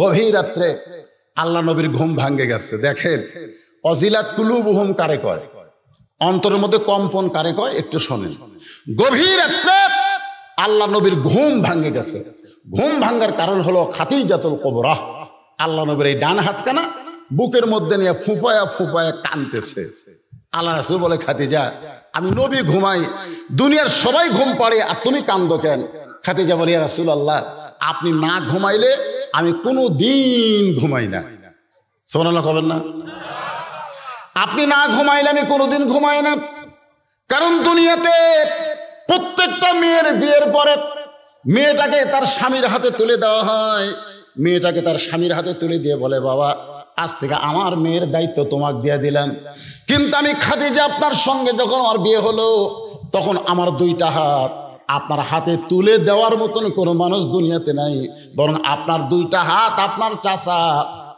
গভীর রাত্রে আল্লাহ নবীর ঘুম ভাঙ্গে গেছে দেখেন অজিলাত কুলু কুলুবহুম কারে কয় অন্তরের মধ্যে কম্পন কারে কয় একটু শোনেন গভীর রাত্রে আল্লাহ নবীর ঘুম ভাঙ্গে গেছে ঘুম ভাঙ্গার কারণ হলো খাতি জাতল কবরাহ আল্লাহ নবীর এই ডান হাত কানা বুকের মধ্যে নিয়ে ফুপায়া ফুপায়া কানতেছে আল্লাহ রাসুল বলে খাতি যা আমি নবী ঘুমাই দুনিয়ার সবাই ঘুম পাড়ে আর তুমি কান্দ কেন খাতেজা বলি রাসুল আল্লাহ আপনি না ঘুমাইলে আমি কোনো দিন ঘুমাই না সোনাল্লাহ হবেন না আপনি না ঘুমাইলে আমি কোনোদিন ঘুমাই না কারণ দুনিয়াতে প্রত্যেকটা মেয়ের বিয়ের পরে মেয়েটাকে তার স্বামীর হাতে তুলে দেওয়া হয় মেয়েটাকে তার স্বামীর হাতে তুলে দিয়ে বলে বাবা আজ থেকে আমার মেয়ের দায়িত্ব তোমাকে দিয়ে দিলাম কিন্তু আমি খাদিজা আপনার সঙ্গে যখন আমার বিয়ে হলো তখন আমার দুইটা হাত আপনার হাতে তুলে দেওয়ার মতন কোনো মানুষ দুনিয়াতে নাই বরং আপনার দুইটা হাত আপনার চাষা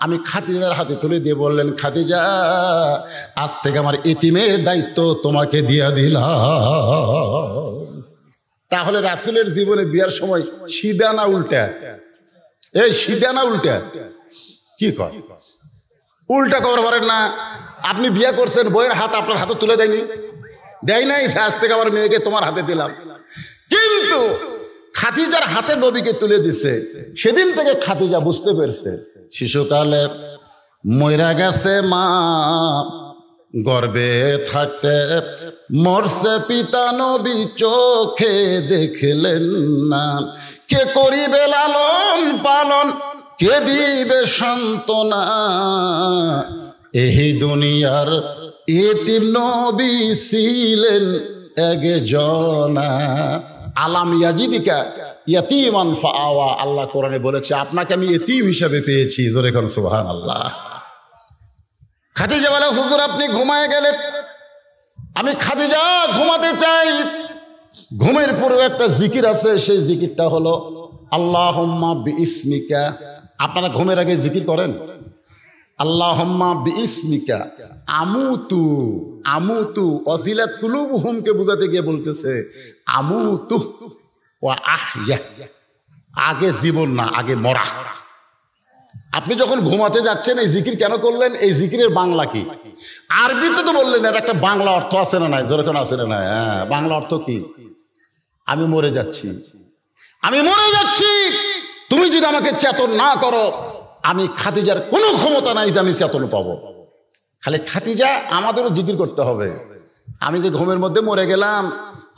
আমি খাদিজার হাতে তুলে দিয়ে বললেন খাদিজা আজ থেকে আমার ইতিমের দায়িত্ব তোমাকে দিয়া দিলাম তাহলে রাসুলের জীবনে বিয়ার সময় সিদানা উল্টা এই সিদানা উল্টা কি কয় উল্টা কবর পারেন না আপনি বিয়ে করছেন বইয়ের হাত আপনার হাতে তুলে দেয়নি দেয় নাই আজ থেকে আমার মেয়েকে তোমার হাতে দিলাম কিন্তু খাতিজার হাতে নবীকে তুলে দিছে সেদিন থেকে খাতিজা বুঝতে পেরেছে শিশুকালে ময়রা গেছে মা গর্বে থাকতে মরছে পিতা নবী চোখে দেখলেন না কে করিবে লালন পালন কে দিবে সন্তনা এই দুনিয়ার এতিম নবী ছিলেন এগে জনা আলাম ইয়াজিদিকা ইয়াতিমান ফাওয়া আল্লাহ কোরআনে বলেছে আপনাকে আমি ইতিম হিসাবে পেয়েছি জোরে কোন সুহান আল্লাহ খাদিজা বলে হুজুর আপনি ঘুমায় গেলে আমি খাদিজা ঘুমাতে চাই ঘুমের পূর্বে একটা জিকির আছে সেই জিকিরটা হলো আল্লাহ ইসমিকা আপনারা ঘুমের আগে জিকির করেন হুমকে বোঝাতে গিয়ে বলতেছে আহ আগে জীবন না আগে মরা আপনি যখন ঘুমাতে যাচ্ছেন এই জিকির কেন করলেন এই জিকিরের বাংলা কি আরবিতে তো বললেন এর একটা বাংলা অর্থ আছে না নাই যেরকম আছে না নাই হ্যাঁ বাংলা অর্থ কি আমি মরে যাচ্ছি আমি মরে যাচ্ছি তুমি যদি আমাকে চেতন না করো আমি খাতিজার কোনো ক্ষমতা নাই যে আমি চেতন পাবো খালি খাতিজা আমাদেরও জিকির করতে হবে আমি যে ঘুমের মধ্যে মরে গেলাম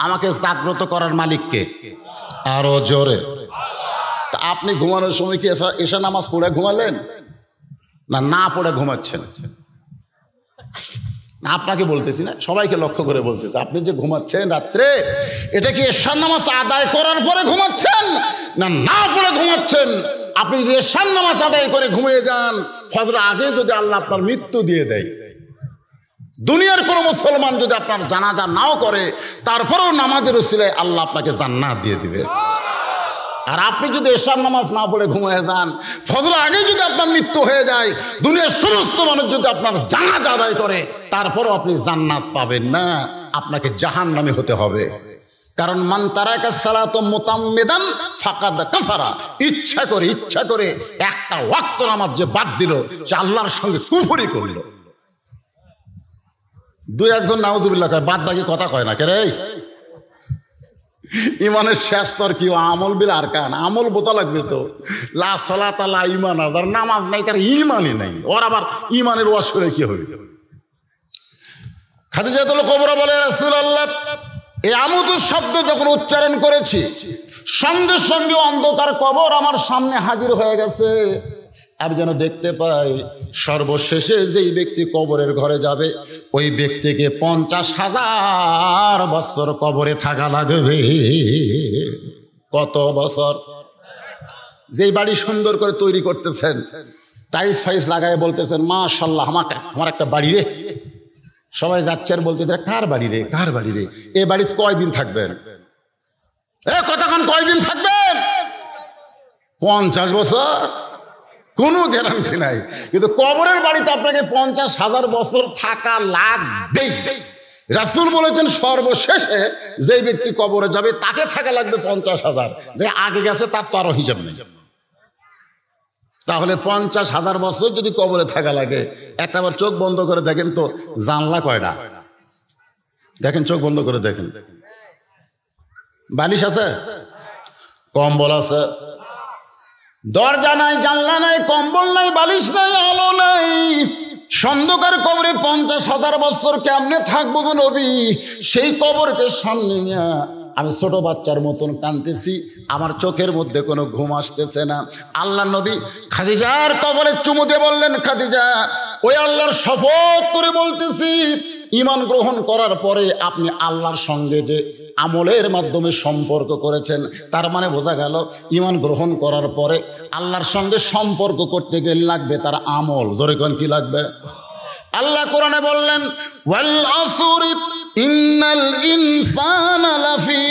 আমাকে জাগ্রত করার মালিককে আরো জোরে তা আপনি ঘুমানোর সময় কি এসা নামাজ পড়ে ঘুমালেন না না পড়ে ঘুমাচ্ছেন না আপনাকে বলতেছি না সবাইকে লক্ষ্য করে বলতেছি আপনি যে ঘুমাচ্ছেন রাত্রে এটা কি এরশান নামাজ আদায় করার পরে ঘুমাচ্ছেন না না পরে ঘুমাচ্ছেন আপনি যদি এরশান নামাজ আদায় করে ঘুমিয়ে যান ফজর আগে যদি আল্লাহ আপনার মৃত্যু দিয়ে দেয় দুনিয়ার কোনো মুসলমান যদি আপনার জানাজা নাও করে তারপরেও নামাজের উচিলে আল্লাহ আপনাকে জান্নাত দিয়ে দিবে আর আপনি যদি এশার নামাজ না পড়ে ঘুমিয়ে যান ফজর আগে যদি আপনার মৃত্যু হয়ে যায় দুনিয়ার সমস্ত মানুষ যদি আপনার জানাজ আদায় করে তারপরও আপনি জান্নাত পাবেন না আপনাকে জাহান নামে হতে হবে কারণ মান তারা কাসালাত মোতাম্মেদান ফাঁকাদ কাফারা ইচ্ছা করে ইচ্ছা করে একটা ওয়াক্ত নামাজ যে বাদ দিল সে আল্লাহর সঙ্গে কুফরি করল দুই একজন নাউজুবিল্লাহ কয় বাদ বাকি কথা কয় না কে রে ইমানের শেষ তোর কি আমল বিল আর কান আমল বোতা লাগবে তো লা সলা তালা ইমান নামাজ নাই তার ইমানই নাই ওর আবার ইমানের ওয়াশ করে কি হবে খাদিজাতুল কবরা বলে রাসূলুল্লাহ এই আমুতুর শব্দ যখন উচ্চারণ করেছি সঙ্গে সঙ্গে অন্ধকার কবর আমার সামনে হাজির হয়ে গেছে আমি যেন দেখতে পাই সর্বশেষে যেই ব্যক্তি কবরের ঘরে যাবে ওই ব্যক্তিকে পঞ্চাশ হাজার বছর কবরে থাকা লাগবে কত বছর যেই বাড়ি সুন্দর করে তৈরি করতেছেন টাইস ফাইস লাগায় বলতেছেন মাশাল্লাহ আমাকে আমার একটা বাড়ি রে সবাই যাচ্ছে আর বলতে কার বাড়ি রে কার বাড়ি রে এ বাড়িতে কয়দিন থাকবেন এ কতক্ষণ কয়দিন থাকবেন পঞ্চাশ বছর কোনো গ্যারান্টি নাই কিন্তু কবরের বাড়িতে আপনাকে পঞ্চাশ হাজার বছর থাকা লাগবেই রাসুল বলেছেন সর্বশেষে যে ব্যক্তি কবরে যাবে তাকে থাকা লাগবে পঞ্চাশ হাজার যে আগে গেছে তার তো আরো হিসাব নেই তাহলে পঞ্চাশ হাজার বছর যদি কবরে থাকা লাগে একটা আবার চোখ বন্ধ করে দেখেন তো জানলা কয়টা দেখেন চোখ বন্ধ করে দেখেন বালিশ আছে কম্বল আছে দরজা নাই জানলা বালিশ নাই আলো নাই সন্ধকার কবরে পঞ্চাশ হাজার বছর কেমনে থাকবো নবী সেই কবরকে সামনে নিয়ে আমি ছোট বাচ্চার মতন কাঁদতেছি আমার চোখের মধ্যে কোনো ঘুম আসতেছে না আল্লাহ নবী খাদিজার কবরে চুমুতে বললেন খাদিজা ওই আল্লাহর শপথ করে বলতেছি ইমান গ্রহণ করার পরে আপনি আল্লাহর সঙ্গে যে আমলের মাধ্যমে সম্পর্ক করেছেন তার মানে বোঝা গেল ইমান গ্রহণ করার পরে আল্লাহর সঙ্গে সম্পর্ক করতে গেলে লাগবে তার আমল ধরে কোন কি লাগবে আল্লাহ কোরআনে বললেন ওয়াল আসুরি ইন্নাল ইনসানা লাফি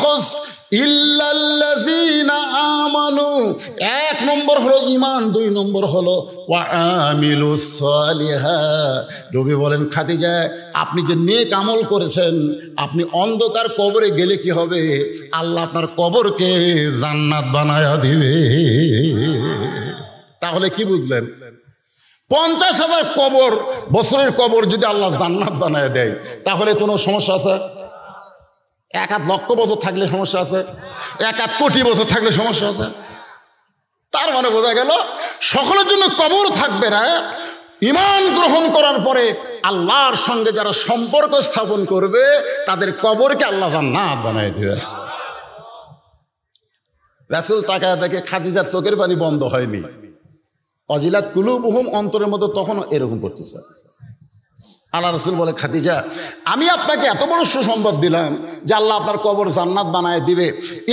খুস আমানু এক নম্বর হলো ইমান দুই নম্বর হলো রবি বলেন খাদিজা আপনি যে নেক আমল করেছেন আপনি অন্ধকার কবরে গেলে কি হবে আল্লাহ আপনার কবরকে জান্নাত বানায়া দিবে তাহলে কি বুঝলেন পঞ্চাশ হাজার কবর বছরের কবর যদি আল্লাহ জান্নাত বানায় দেয় তাহলে কোনো সমস্যা আছে এক আধ লক্ষ বছর থাকলে সমস্যা আছে এক আধ কোটি বছর থাকলে সমস্যা আছে তার মানে বোঝা গেল সকলের জন্য কবর থাকবে না ইমান গ্রহণ করার পরে আল্লাহর সঙ্গে যারা সম্পর্ক স্থাপন করবে তাদের কবরকে আল্লাহ না বানাই দেবে রাসুল তাকায় দেখে খাদিজার চোখের পানি বন্ধ হয়নি অজিলাত কুলু বহুম অন্তরের মতো তখন এরকম করতেছে আল্লাহ রসুল বলে খাদিজা আমি আপনাকে এত বড় সুসংবাদ দিলাম যে আল্লাহ আপনার কবর জান্নাত বানায় দিবে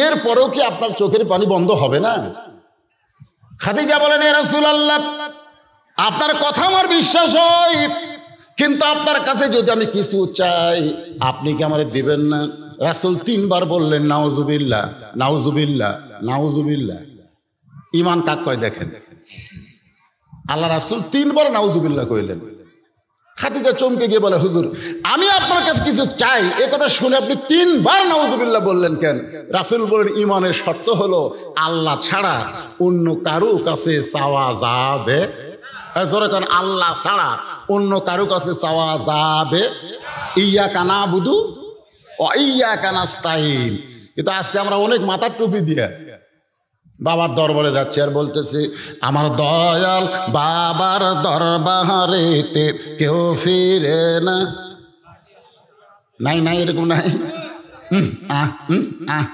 এরপরেও কি আপনার চোখের পানি বন্ধ হবে না খাদিজা বলেন এ রসুল আল্লাহ আপনার কথা আমার বিশ্বাস হয় কিন্তু আপনার কাছে যদি আমি কিছু চাই আপনি কি আমার দিবেন না রাসুল তিনবার বললেন নাউজুবিল্লা নাউজুবিল্লা নাউজুবিল্লা ইমান কাক কয় দেখেন আল্লাহ রাসুল তিনবার নাউজুবিল্লা কইলেন খাদিজা চমকে গিয়ে বলে হুজুর আমি আপনার কাছে কিছু চাই এ কথা শুনে আপনি তিনবার নওয়াজুবিল্লাহ বললেন কেন রাসুল বলেন ইমানের শর্ত হলো আল্লাহ ছাড়া অন্য কারো কাছে চাওয়া যাবে আল্লাহ ছাড়া অন্য কারো কাছে চাওয়া যাবে ইয়া কানা বুধু অ ইয়া কানা স্তাইন কিন্তু আজকে আমরা অনেক মাথার টুপি দিয়ে বাবার দরবারে যাচ্ছে আর বলতেছে আমার দয়াল বাবার দরবারেতে কেউ ফিরে না নাই নাই এরকম নাই আহ আহ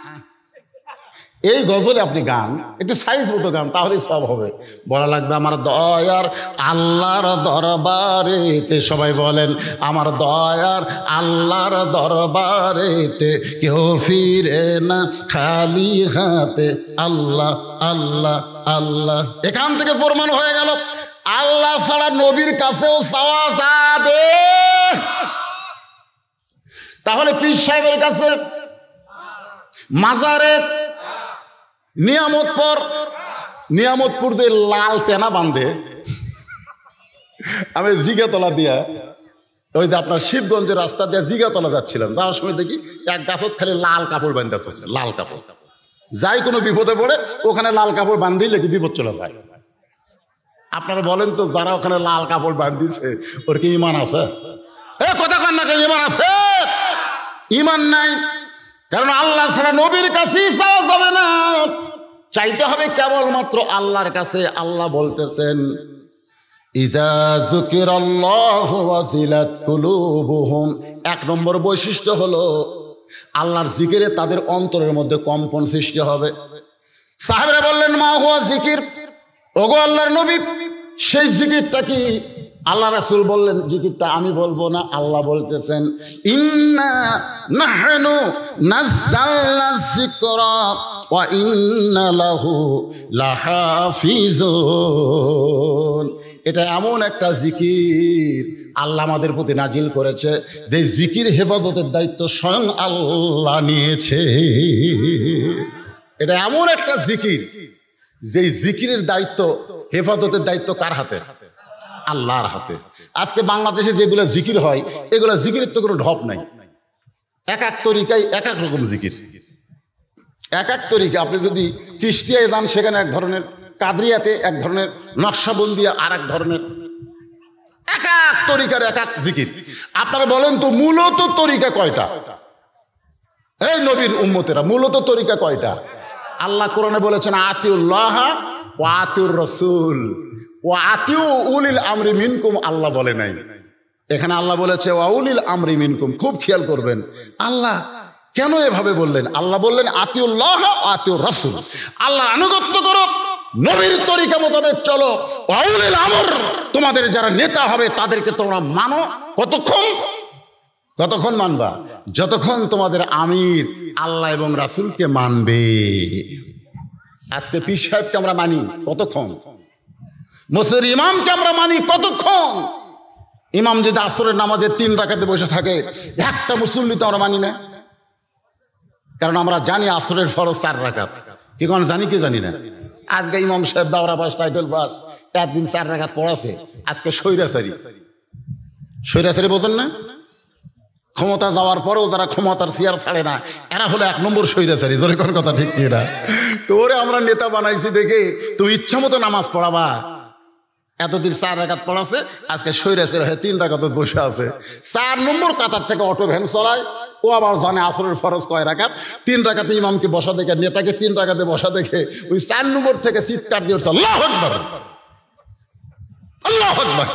এই গজলে আপনি গান একটু সাইজ মতো গান তাহলেই সব হবে বলা লাগবে আমার দয়ার আল্লাহর দরবারেতে সবাই বলেন আমার দয়ার আল্লাহর দরবারেতে কেউ ফিরে না খালি হাতে আল্লাহ আল্লাহ আল্লাহ এখান থেকে প্রমাণ হয়ে গেল আল্লাহ ছাড়া নবীর কাছেও চাওয়া যাবে তাহলে পীর সাহেবের কাছে মাজারের নিয়ামতপুর নিয়ামতপুর যে লাল তেনা বান্ধে আমি জিগাতলা দিয়া ওই যে আপনার শিবগঞ্জের রাস্তা দিয়ে জিগাতলা যাচ্ছিলাম যাওয়ার সময় দেখি এক গাছত খালি লাল কাপড় বান্ধা চলছে লাল কাপড় যাই কোনো বিপদে পড়ে ওখানে লাল কাপড় বান্ধি কি বিপদ চলে যায় আপনারা বলেন তো যারা ওখানে লাল কাপড় বান্ধিছে ওর কি ইমান আছে এ কথা কান্না ইমান আছে ইমান নাই কারণ আল্লাহ ছাড়া নবীর কাছেই চাওয়া যাবে না চাইতে হবে কেবলমাত্র আল্লাহর কাছে আল্লাহ বলতেছেন এক নম্বর বৈশিষ্ট্য হলো আল্লাহর জিকিরে তাদের অন্তরের মধ্যে কম্পন সৃষ্টি হবে সাহেবরা বললেন মা হুয়া জিকির ওগো আল্লাহর নবী সেই জিকিরটা কি আল্লাহ রাসুল বললেন জিকিরটা আমি বলবো না আল্লাহ বলতেছেন ইন্না ওয়া এটা এমন একটা জিকির আল্লাহ আমাদের প্রতি নাজিল করেছে যে জিকির হেফাজতের দায়িত্ব স্বয়ং আল্লাহ নিয়েছে এটা এমন একটা জিকির যেই জিকিরের দায়িত্ব হেফাজতের দায়িত্ব কার হাতে আল্লাহর হাতে আজকে বাংলাদেশে যেগুলো জিকির হয় এগুলো জিকিরের তো কোনো ঢপ নাই এক এক তরিকায় এক এক রকম জিকির এক এক তরিকা আপনি যদি চিস্তিয়ায় যান সেখানে এক ধরনের কাদরিয়াতে এক ধরনের নকশাবন্দিয়া আর এক ধরনের এক এক তরিকার এক এক জিকির আপনারা বলেন তো মূলত তরিকা কয়টা এই নবীর উম্মতেরা মূলত তরিকা কয়টা আল্লাহ কোরআনে বলেছেন আতিউল্লাহা ও আতিউর রসুল ও আতিউ উলিল আমরি মিনকুম আল্লাহ বলে নাই এখানে আল্লাহ বলেছে ওয়াউলিল আমরি মিনকুম খুব খেয়াল করবেন আল্লাহ কেন এভাবে বললেন আল্লাহ বললেন আতিউল্লাহ আতিউর রসুল আল্লাহ আনুগত্য করো নবীর তরিকা মোতাবেক চলো অউলিল আমর তোমাদের যারা নেতা হবে তাদেরকে তোমরা মানো কতক্ষণ কতক্ষণ মানবা যতক্ষণ তোমাদের আমির আল্লাহ এবং রাসুলকে মানবে আজকে পীর সাহেবকে আমরা মানি কতক্ষণ মসজিদের ইমামকে আমরা মানি কতক্ষণ ইমাম যদি আসরের নামাজে তিন রাখাতে বসে থাকে একটা মুসল্লি তো আমরা মানি না কারণ আমরা জানি আসরের ফরজ চার রাখাত কি কোন জানি কি জানি না আজকে ইমাম সাহেব দাওরা বাস টাইটেল বাস একদিন চার রাখাত পড়াছে আজকে স্বৈরাচারী স্বৈরাচারী বলতেন না ক্ষমতা যাওয়ার পরেও যারা ক্ষমতার চেয়ার ছাড়ে না এরা হলো এক নম্বর স্বৈরাচারী জোরে কোন কথা ঠিক কি না তো ওরে আমরা নেতা বানাইছি দেখে তুমি ইচ্ছা মতো নামাজ পড়াবা এতদিন চার রেখাত পড়াছে আজকে স্বৈরাচার হয়ে তিন রেখাত বসে আছে চার নম্বর কাতার থেকে অটো ভ্যান চলায় ও আবার জানে আসরের ফরজ কয় রাখাত তিন রাখাতে ইমামকে বসা দেখে নেতাকে তিন রাখাতে বসা দেখে ওই চার নম্বর থেকে চিৎকার দিয়ে উঠছে আল্লাহ আকবর আল্লাহ আকবর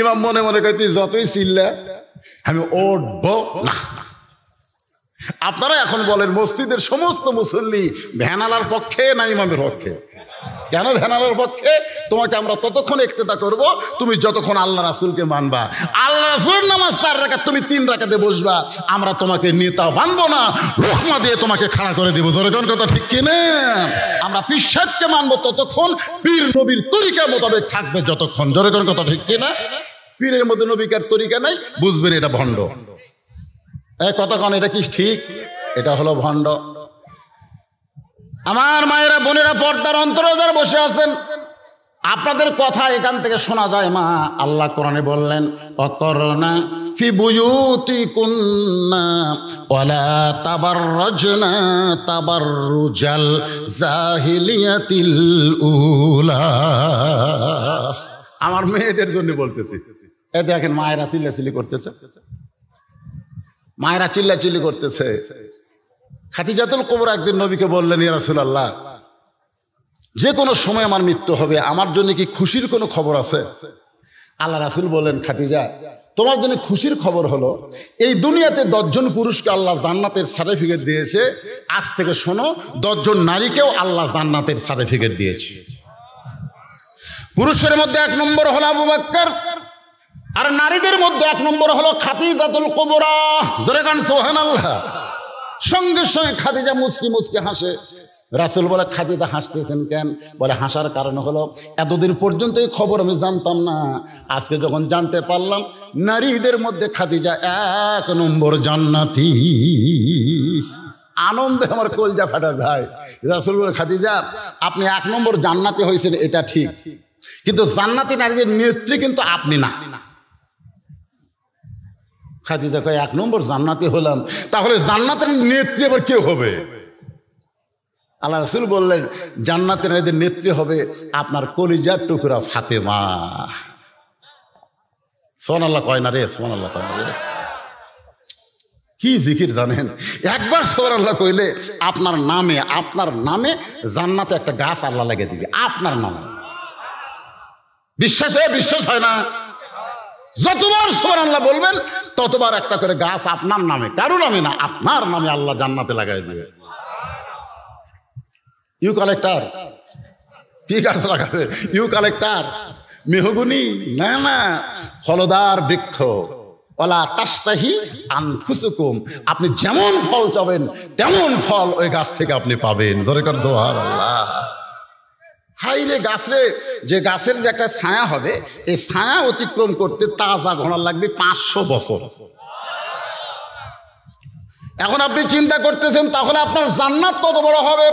ইমাম মনে মনে কয় তুই যতই চিল্লা আমি উঠব না আপনারা এখন বলেন মসজিদের সমস্ত মুসল্লি ভ্যানালার পক্ষে না ইমামের পক্ষে কেন ভ্যানালার পক্ষে তোমাকে আমরা ততক্ষণ একতেতা করব তুমি যতক্ষণ আল্লাহ রাসুলকে মানবা আল্লাহ রাসুল নামাজ চার রেখা তুমি তিন রেখাতে বসবা আমরা তোমাকে নেতা মানবো না রহমা দিয়ে তোমাকে খাড়া করে দেবো ধরেজন কথা ঠিক কিনে আমরা পীর মানবো ততক্ষণ বীর নবীর তরিকা মোতাবেক থাকবে যতক্ষণ জোরেকন কথা ঠিক কিনা পীরের মধ্যে নবিকার তরিকা নাই বুঝবেন এটা ভণ্ড কথা কন এটা কি ঠিক এটা হলো ভণ্ড আমার মায়েরা বোনেরা পর্দার অন্তরজার বসে আছেন আপনাদের কথা এখান থেকে শোনা যায় মা আল্লাহ কোরআনে বললেন অকরণা ফি বুয়ুতি কুন্না ওয়ালা তাবাররাজনা তাবাররুজাল জাহিলিয়াতিল উলা আমার মেয়েদের জন্য বলতেছি এতে দেখেন মায়েরা চিল্লি করতেছে মায়েরা চিল্লাচিল্লি করতেছে খাতিজাতুল কবর একদিন নবীকে বললেন আল্লাহ যে কোনো সময় আমার মৃত্যু হবে আমার জন্য কি খুশির কোনো খবর আছে আল্লাহ রাসুল বলেন খাতিজা তোমার জন্য খুশির খবর হলো এই দুনিয়াতে দশজন পুরুষকে আল্লাহ জান্নাতের সার্টিফিকেট দিয়েছে আজ থেকে শোনো দশজন নারীকেও আল্লাহ জান্নাতের সার্টিফিকেট দিয়েছে পুরুষের মধ্যে এক নম্বর হলো আবু বাক্কার আর নারীদের মধ্যে এক নম্বর হলো খাতিজাতুল কবরা জোরে গান সোহান আল্লাহ সঙ্গে সঙ্গে খাদিজা মুচকি মুচকি হাসে রাসুল বলে খাদিজা হাসতেছেন কেন বলে হাসার কারণ হলো এতদিন পর্যন্ত এই খবর আমি জানতাম না আজকে যখন জানতে পারলাম নারীদের মধ্যে খাদিজা এক নম্বর জান্নাতি আনন্দে আমার কলজা ফাটা যায় রাসুল বলে খাদিজা আপনি এক নম্বর জান্নাতি হয়েছেন এটা ঠিক কিন্তু জান্নাতি নারীদের নেত্রী কিন্তু আপনি না খাদি দেখো এক নম্বর জান্নাতি হলাম তাহলে জান্নাতের নেত্রী আবার কে হবে আল্লাহ রাসুল বললেন জান্নাতের এদের নেত্রী হবে আপনার কলিজার টুকরা ফাতেমা সোহান আল্লাহ কয় না রে সোহান আল্লাহ কয় না রে কি জিকির জানেন একবার সোহান আল্লাহ কইলে আপনার নামে আপনার নামে জান্নাতে একটা গাছ আল্লাহ লাগিয়ে দিবে আপনার নামে বিশ্বাস হয় বিশ্বাস হয় না যতবার সবার আল্লাহ বলবেন ততবার একটা করে গাছ আপনার নামে কারো নামে না আপনার নামে আল্লাহ জান্নাতে লাগাই দেবে ইউ কালেক্টার কি গাছ লাগাবে ইউ কালেক্টার মেহগুনি না না ফলদার বৃক্ষ অলা তাস্তাহি আনফুসুকুম আপনি যেমন ফল চাবেন তেমন ফল ওই গাছ থেকে আপনি পাবেন জোরে কর জোহার আল্লাহ হাইরে রে গাছরে যে গাছের যে একটা ছায়া হবে এই ছায়া অতিক্রম করতে তাজা ঘোড়া লাগবে পাঁচশো বছর এখন আপনি চিন্তা করতেছেন তাহলে আপনার জান্নাত কত বড় হবে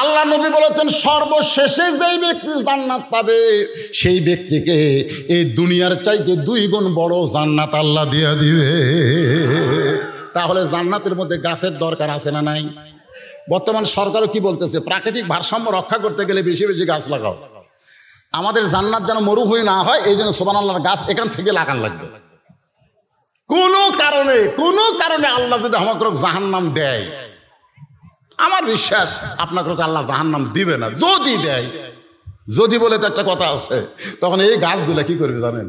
আল্লাহ নবী বলেছেন সর্বশেষে যেই ব্যক্তি জান্নাত পাবে সেই ব্যক্তিকে এই দুনিয়ার চাইতে দুই গুণ বড় জান্নাত আল্লাহ দিয়ে দিবে তাহলে জান্নাতের মধ্যে গাছের দরকার আছে না নাই বর্তমান সরকারও কি বলতেছে প্রাকৃতিক ভারসাম্য রক্ষা করতে গেলে বেশি বেশি গাছ লাগাও আমাদের জান্নাত যেন মরুভূমি না হয় এই জন্য সোমান আল্লাহর গাছ এখান থেকে লাগান লাগবে কোনো কারণে কোন কারণে আল্লাহ যদি আমাকে জাহান নাম দেয় আমার বিশ্বাস আপনাকে আল্লাহ জাহান নাম দিবে না যদি দেয় যদি বলে তো একটা কথা আছে তখন এই গাছগুলো কি করবে জানেন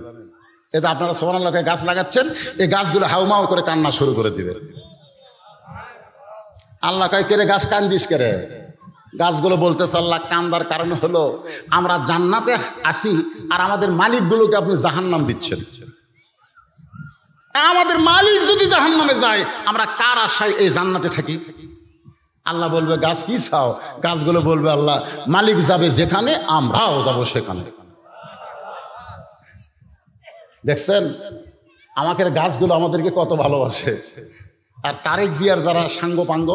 এটা আপনারা সোমান আল্লাহকে গাছ লাগাচ্ছেন এই গাছগুলো হাউমাউ করে কান্না শুরু করে দিবে আল্লাহ কয় কেরে গাছ কান্দিস কেরে গাছগুলো বলতেছে আল্লাহ কান্দার কারণ হলো আমরা জান্নাতে আসি আর আমাদের মালিকগুলোকে আপনি জাহান্নাম দিচ্ছেন আমাদের মালিক যদি জাহান্নামে যায় আমরা কার আশায় এই জান্নাতে থাকি আল্লাহ বলবে গাছ কি চাও গাছগুলো বলবে আল্লাহ মালিক যাবে যেখানে আমরাও যাবো সেখানে দেখছেন আমাকে গাছগুলো আমাদেরকে কত ভালোবাসে আর তারেক জিয়ার যারা সাঙ্গ পাঙ্গ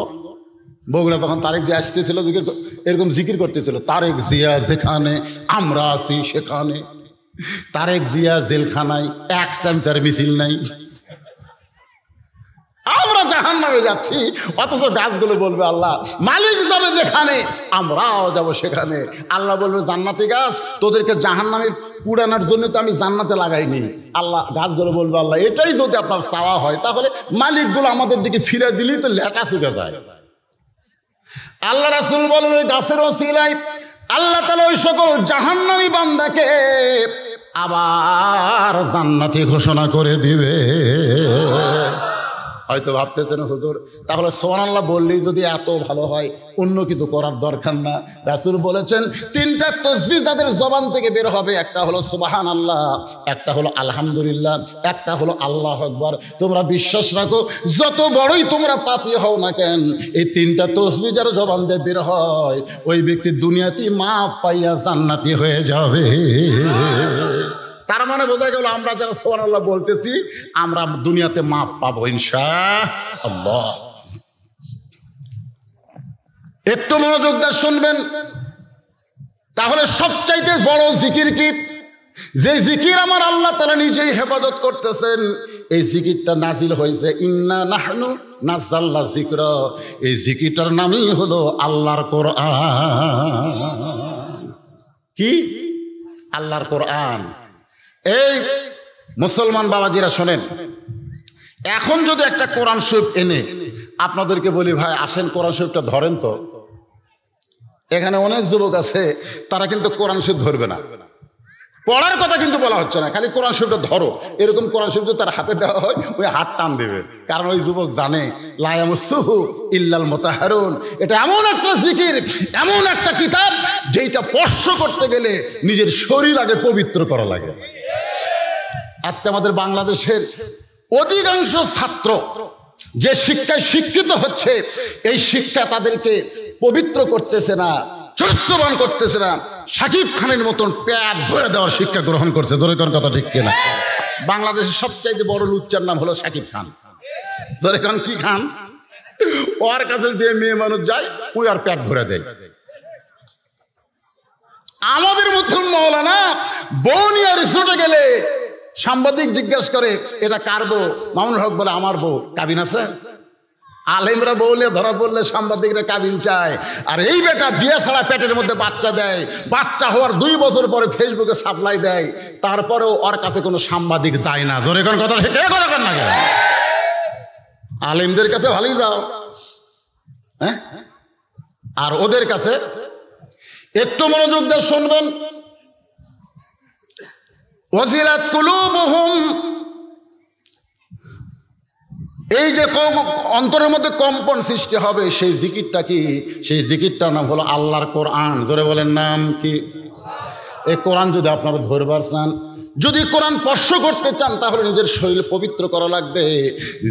বগুড়া তখন তারেক জিয়া আসতেছিল জিকির এরকম জিকির করতেছিল তারেক জিয়া যেখানে আমরা আছি সেখানে তারেক জিয়া জেলখানায় এক সেন্সার মিছিল নাই আমরা জাহান নামে যাচ্ছি অথচ গাছগুলো বলবে আল্লাহ মালিক যাবে যেখানে আমরাও যাব সেখানে আল্লাহ বলবে জান্নাতি গাছ তোদেরকে জাহান নামে পুরানোর জন্য তো আমি জান্নাতে লাগাইনি আল্লাহ গাছগুলো বলবে আল্লাহ এটাই যদি আপনার চাওয়া হয় তাহলে মালিকগুলো আমাদের দিকে ফিরে দিলেই তো লেখা শিখে যায় আল্লাহ রাসুল বলবে গাছেরও সিলাই আল্লাহ তালা ওই সকল নামি বান্দাকে আবার জান্নাতি ঘোষণা করে দিবে হয়তো ভাবতেছেন হুজুর তাহলে আল্লাহ বললেই যদি এত ভালো হয় অন্য কিছু করার দরকার না রাসুল বলেছেন তিনটা তসবি যাদের জবান থেকে বের হবে একটা হলো সুবাহান আল্লাহ একটা হলো আলহামদুলিল্লাহ একটা হলো আল্লাহ আকবর তোমরা বিশ্বাস রাখো যত বড়ই তোমরা পাপি হও না কেন এই তিনটা তসবি যার জবান দিয়ে বের হয় ওই ব্যক্তি দুনিয়াতেই মা পাইয়া জান্নাতি হয়ে যাবে তার মানে বোঝা গেল আমরা যারা সোহান আল্লাহ বলতেছি আমরা দুনিয়াতে মাপ পাবো ইনশা একটু মনোযোগ শুনবেন তাহলে সবচাইতে বড় জিকির কি যে জিকির আমার আল্লাহ তারা নিজেই হেফাজত করতেছেন এই জিকিরটা নাজিল হয়েছে ইন্না নাহনু নাজাল্লা জিক্র এই জিকিরটার নামই হলো আল্লাহর কোরআন কি আল্লাহর কোরআন এই মুসলমান বাবাজিরা শোনেন এখন যদি একটা কোরআন শরীফ এনে আপনাদেরকে বলি ভাই আসেন কোরআন শরীফটা ধরেন তো এখানে অনেক যুবক আছে তারা কিন্তু কোরআন শরীফ ধরবে না পড়ার কথা কিন্তু বলা হচ্ছে না খালি কোরআন শরীফটা ধরো এরকম কোরআন শরীফ তার হাতে দেওয়া হয় ওই হাত টান দেবে কারণ ওই যুবক জানে লায়ামসুহু ইল্লাল মোতাহারুন এটা এমন একটা জিকির এমন একটা কিতাব যেটা স্পর্শ করতে গেলে নিজের শরীর আগে পবিত্র করা লাগে আজকে আমাদের বাংলাদেশের অধিকাংশ ছাত্র যে শিক্ষায় শিক্ষিত হচ্ছে এই শিক্ষা তাদেরকে পবিত্র করতেছে না চরিত্রবান করতেছে না সাকিব খানের মতন প্যাট ভরে দেওয়ার শিক্ষা গ্রহণ করছে কোন কথা ঠিক কিনা বাংলাদেশের সবচাইতে বড় লুচ্চার নাম হলো সাকিব খান কোন কি খান ওর কাছে দিয়ে মেয়ে মানুষ যায় ওই আর প্যাট ভরে দেয় আমাদের মধ্যে মহলানা বনিয়া রিসোর্টে গেলে সাংবাদিক জিজ্ঞেস করে এটা কার বউ মামুন হক বলে আমার বউ কাবিন আছে আলেমরা বলে ধরা পড়লে সাংবাদিকরা কাবিন চায় আর এই বেটা বিয়ে ছাড়া পেটের মধ্যে বাচ্চা দেয় বাচ্চা হওয়ার দুই বছর পরে ফেসবুকে সাপ্লাই দেয় তারপরেও ওর কাছে কোনো সাংবাদিক যায় না ধরে কোন কথা হেঁটে করে না আলেমদের কাছে ভালোই যাও হ্যাঁ আর ওদের কাছে একটু মনোযোগ দিয়ে শুনবেন কুলু বহুম এই যে কম অন্তরের মধ্যে কম্পন সৃষ্টি হবে সেই জিকিরটা কি সেই জিকিরটার নাম হলো আল্লাহর কোরআন ধরে বলেন নাম কি এই কোরআন যদি আপনারা ধরবার চান যদি কোরআন স্পর্শ করতে চান তাহলে নিজের শরীর পবিত্র করা লাগবে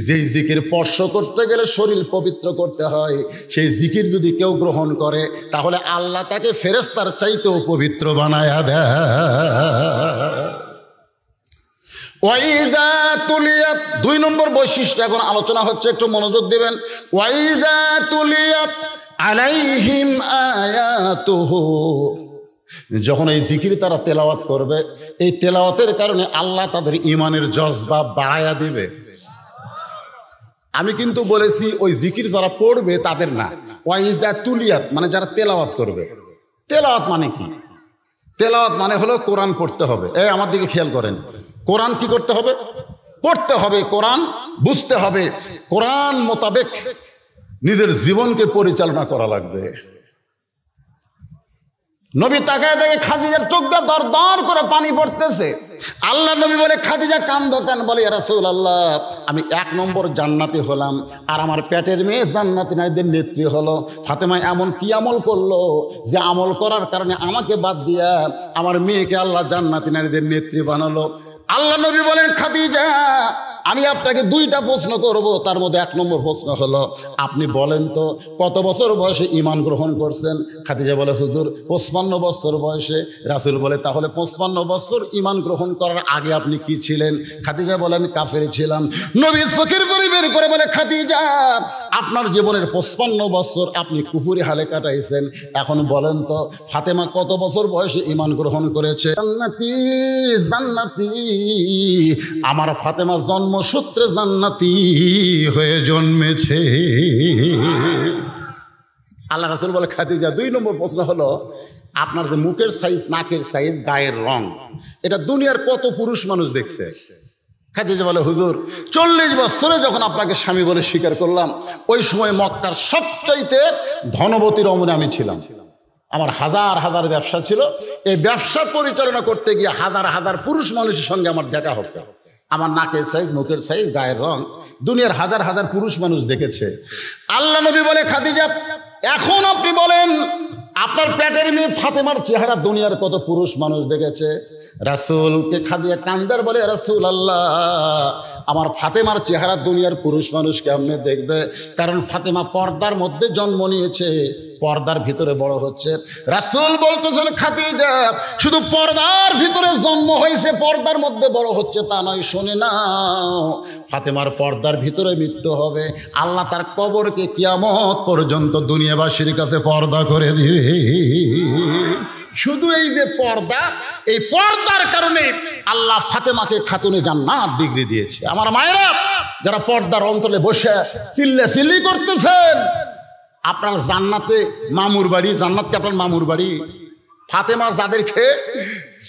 যেই জিকির স্পর্শ করতে গেলে শরীর পবিত্র করতে হয় সেই জিকির যদি কেউ গ্রহণ করে তাহলে আল্লাহ তাকে ফেরেস্তার চাইতেও পবিত্র বানায়া দেয় ওয়াইজা তুলিয়াত দুই নম্বর বৈশিষ্ট্য এখন আলোচনা হচ্ছে একটু মনোযোগ দেবেন ওয়াইজা তুলিয়াত আলাইহিম আয়াতুহু যখন এই জিকির তারা তেলাওয়াত করবে এই তেলাওয়াতের কারণে আল্লাহ তাদের ইমানের জজবা বাড়ায়া দিবে আমি কিন্তু বলেছি ওই জিকির যারা পড়বে তাদের না ওয়াইজা তুলিয়াত মানে যারা তেলাওয়াত করবে তেলাওয়াত মানে কি তেলাওয়াত মানে হলো কোরআন পড়তে হবে এই আমার দিকে খেয়াল করেন কোরআন কি করতে হবে পড়তে হবে কোরআন বুঝতে হবে কোরআন মোতাবেক নিজের জীবনকে পরিচালনা করা লাগবে নবী তাকায় দেখে খাদিজার চোখ দিয়ে দর দর করে পানি পড়তেছে আল্লাহ নবী বলে খাদিজা কান্দ কেন বলে রাসুল আল্লাহ আমি এক নম্বর জান্নাতি হলাম আর আমার পেটের মেয়ে জান্নাতি নারীদের নেত্রী হলো ফাতেমায় এমন কি আমল করলো যে আমল করার কারণে আমাকে বাদ দিয়া আমার মেয়েকে আল্লাহ জান্নাতি নারীদের নেত্রী বানালো আল্লাহ নবী বলেন খাদিজা আমি আপনাকে দুইটা প্রশ্ন করব তার মধ্যে এক নম্বর প্রশ্ন হলো আপনি বলেন তো কত বছর বয়সে ইমান গ্রহণ করছেন খাদিজা বলে হুজুর পঁচপান্ন বছর বয়সে রাসুল বলে তাহলে পঁচপান্ন বছর ইমান গ্রহণ করার আগে আপনি কি ছিলেন খাদিজা বলে আমি কাফের ছিলাম নবী চোখের পরে বের করে বলে খাদিজা আপনার জীবনের পঁচপান্ন বছর আপনি কুপুরি হালে কাটাইছেন এখন বলেন তো ফাতেমা কত বছর বয়সে ইমান গ্রহণ করেছে জান্নাতি জান্নাতি আমার ফাতেমা জন্ম কর্মসূত্রে জান্নাতি হয়ে জন্মেছে আল্লাহ রাসুল বলে খাদিজা দুই নম্বর প্রশ্ন হলো আপনার যে মুখের সাইজ নাকের সাইজ গায়ের রং এটা দুনিয়ার কত পুরুষ মানুষ দেখছে খাদিজা বলে হুজুর চল্লিশ বছরে যখন আপনাকে স্বামী বলে স্বীকার করলাম ওই সময় মক্কার সবচাইতে ধনবতী রমণী আমি ছিলাম আমার হাজার হাজার ব্যবসা ছিল এই ব্যবসা পরিচালনা করতে গিয়ে হাজার হাজার পুরুষ মানুষের সঙ্গে আমার দেখা হচ্ছে আমার নাকের সাইজ মুখের সাইজ গায়ের রং দুনিয়ার হাজার হাজার পুরুষ মানুষ দেখেছে আল্লাহ নবী বলে খাদিজা এখন আপনি বলেন আপনার পেটের মেয়ে ফাতেমার চেহারা দুনিয়ার কত পুরুষ মানুষ দেখেছে রাসুলকে খাদিয়া কান্দার বলে রাসুল আল্লাহ আমার ফাতেমার চেহারা দুনিয়ার পুরুষ মানুষ কেমনে দেখবে কারণ ফাতেমা পর্দার মধ্যে জন্ম নিয়েছে পর্দার ভিতরে বড় হচ্ছে রাসুল বলতেছেন যা শুধু পর্দার ভিতরে জন্ম হয়েছে পর্দার মধ্যে বড় হচ্ছে তা নয় শোনে না ফাতেমার পর্দার ভিতরে মৃত্যু হবে আল্লাহ তার কবরকে কিয়ামত পর্যন্ত দুনিয়াবাসীর কাছে পর্দা করে দিবে শুধু এই যে পর্দা এই পর্দার কারণে আল্লাহ ফাতেমাকে খাতুনে জান্নাত ডিগ্রি দিয়েছে আমার মায়েরা যারা পর্দার অন্তরে বসে চিল্লে চিল্লি করতেছেন আপনার জান্নাতে মামুর বাড়ি জান্নাতকে আপনার মামুর বাড়ি ফাতেমা যাদেরকে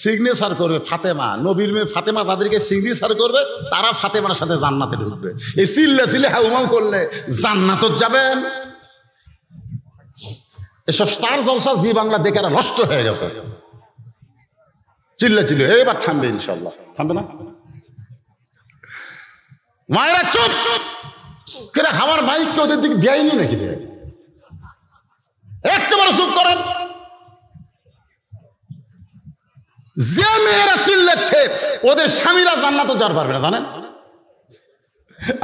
সিগনেচার করবে ফাতেমা নবীর মেয়ে ফাতেমা তাদেরকে সিগনেচার করবে তারা ফাতেমার সাথে জান্নাতে ঢুকবে এই চিল্লে চিল্লে হাউমাউ করলে জান্নাত যাবেন এসব স্টার জলসা জি বাংলা দেখে নষ্ট হয়ে গেছে চিল্লে চিল্লে এবার থামবে ইনশাল্লাহ থামবে না মায়েরা চুপ কেন মাইক কে ওদের দিকে দেয়নি নাকি একেবারে চুপ করেন যে মেয়েরা চিল্লাচ্ছে ওদের স্বামীরা জান্নাত যাওয়ার পারবে না জানেন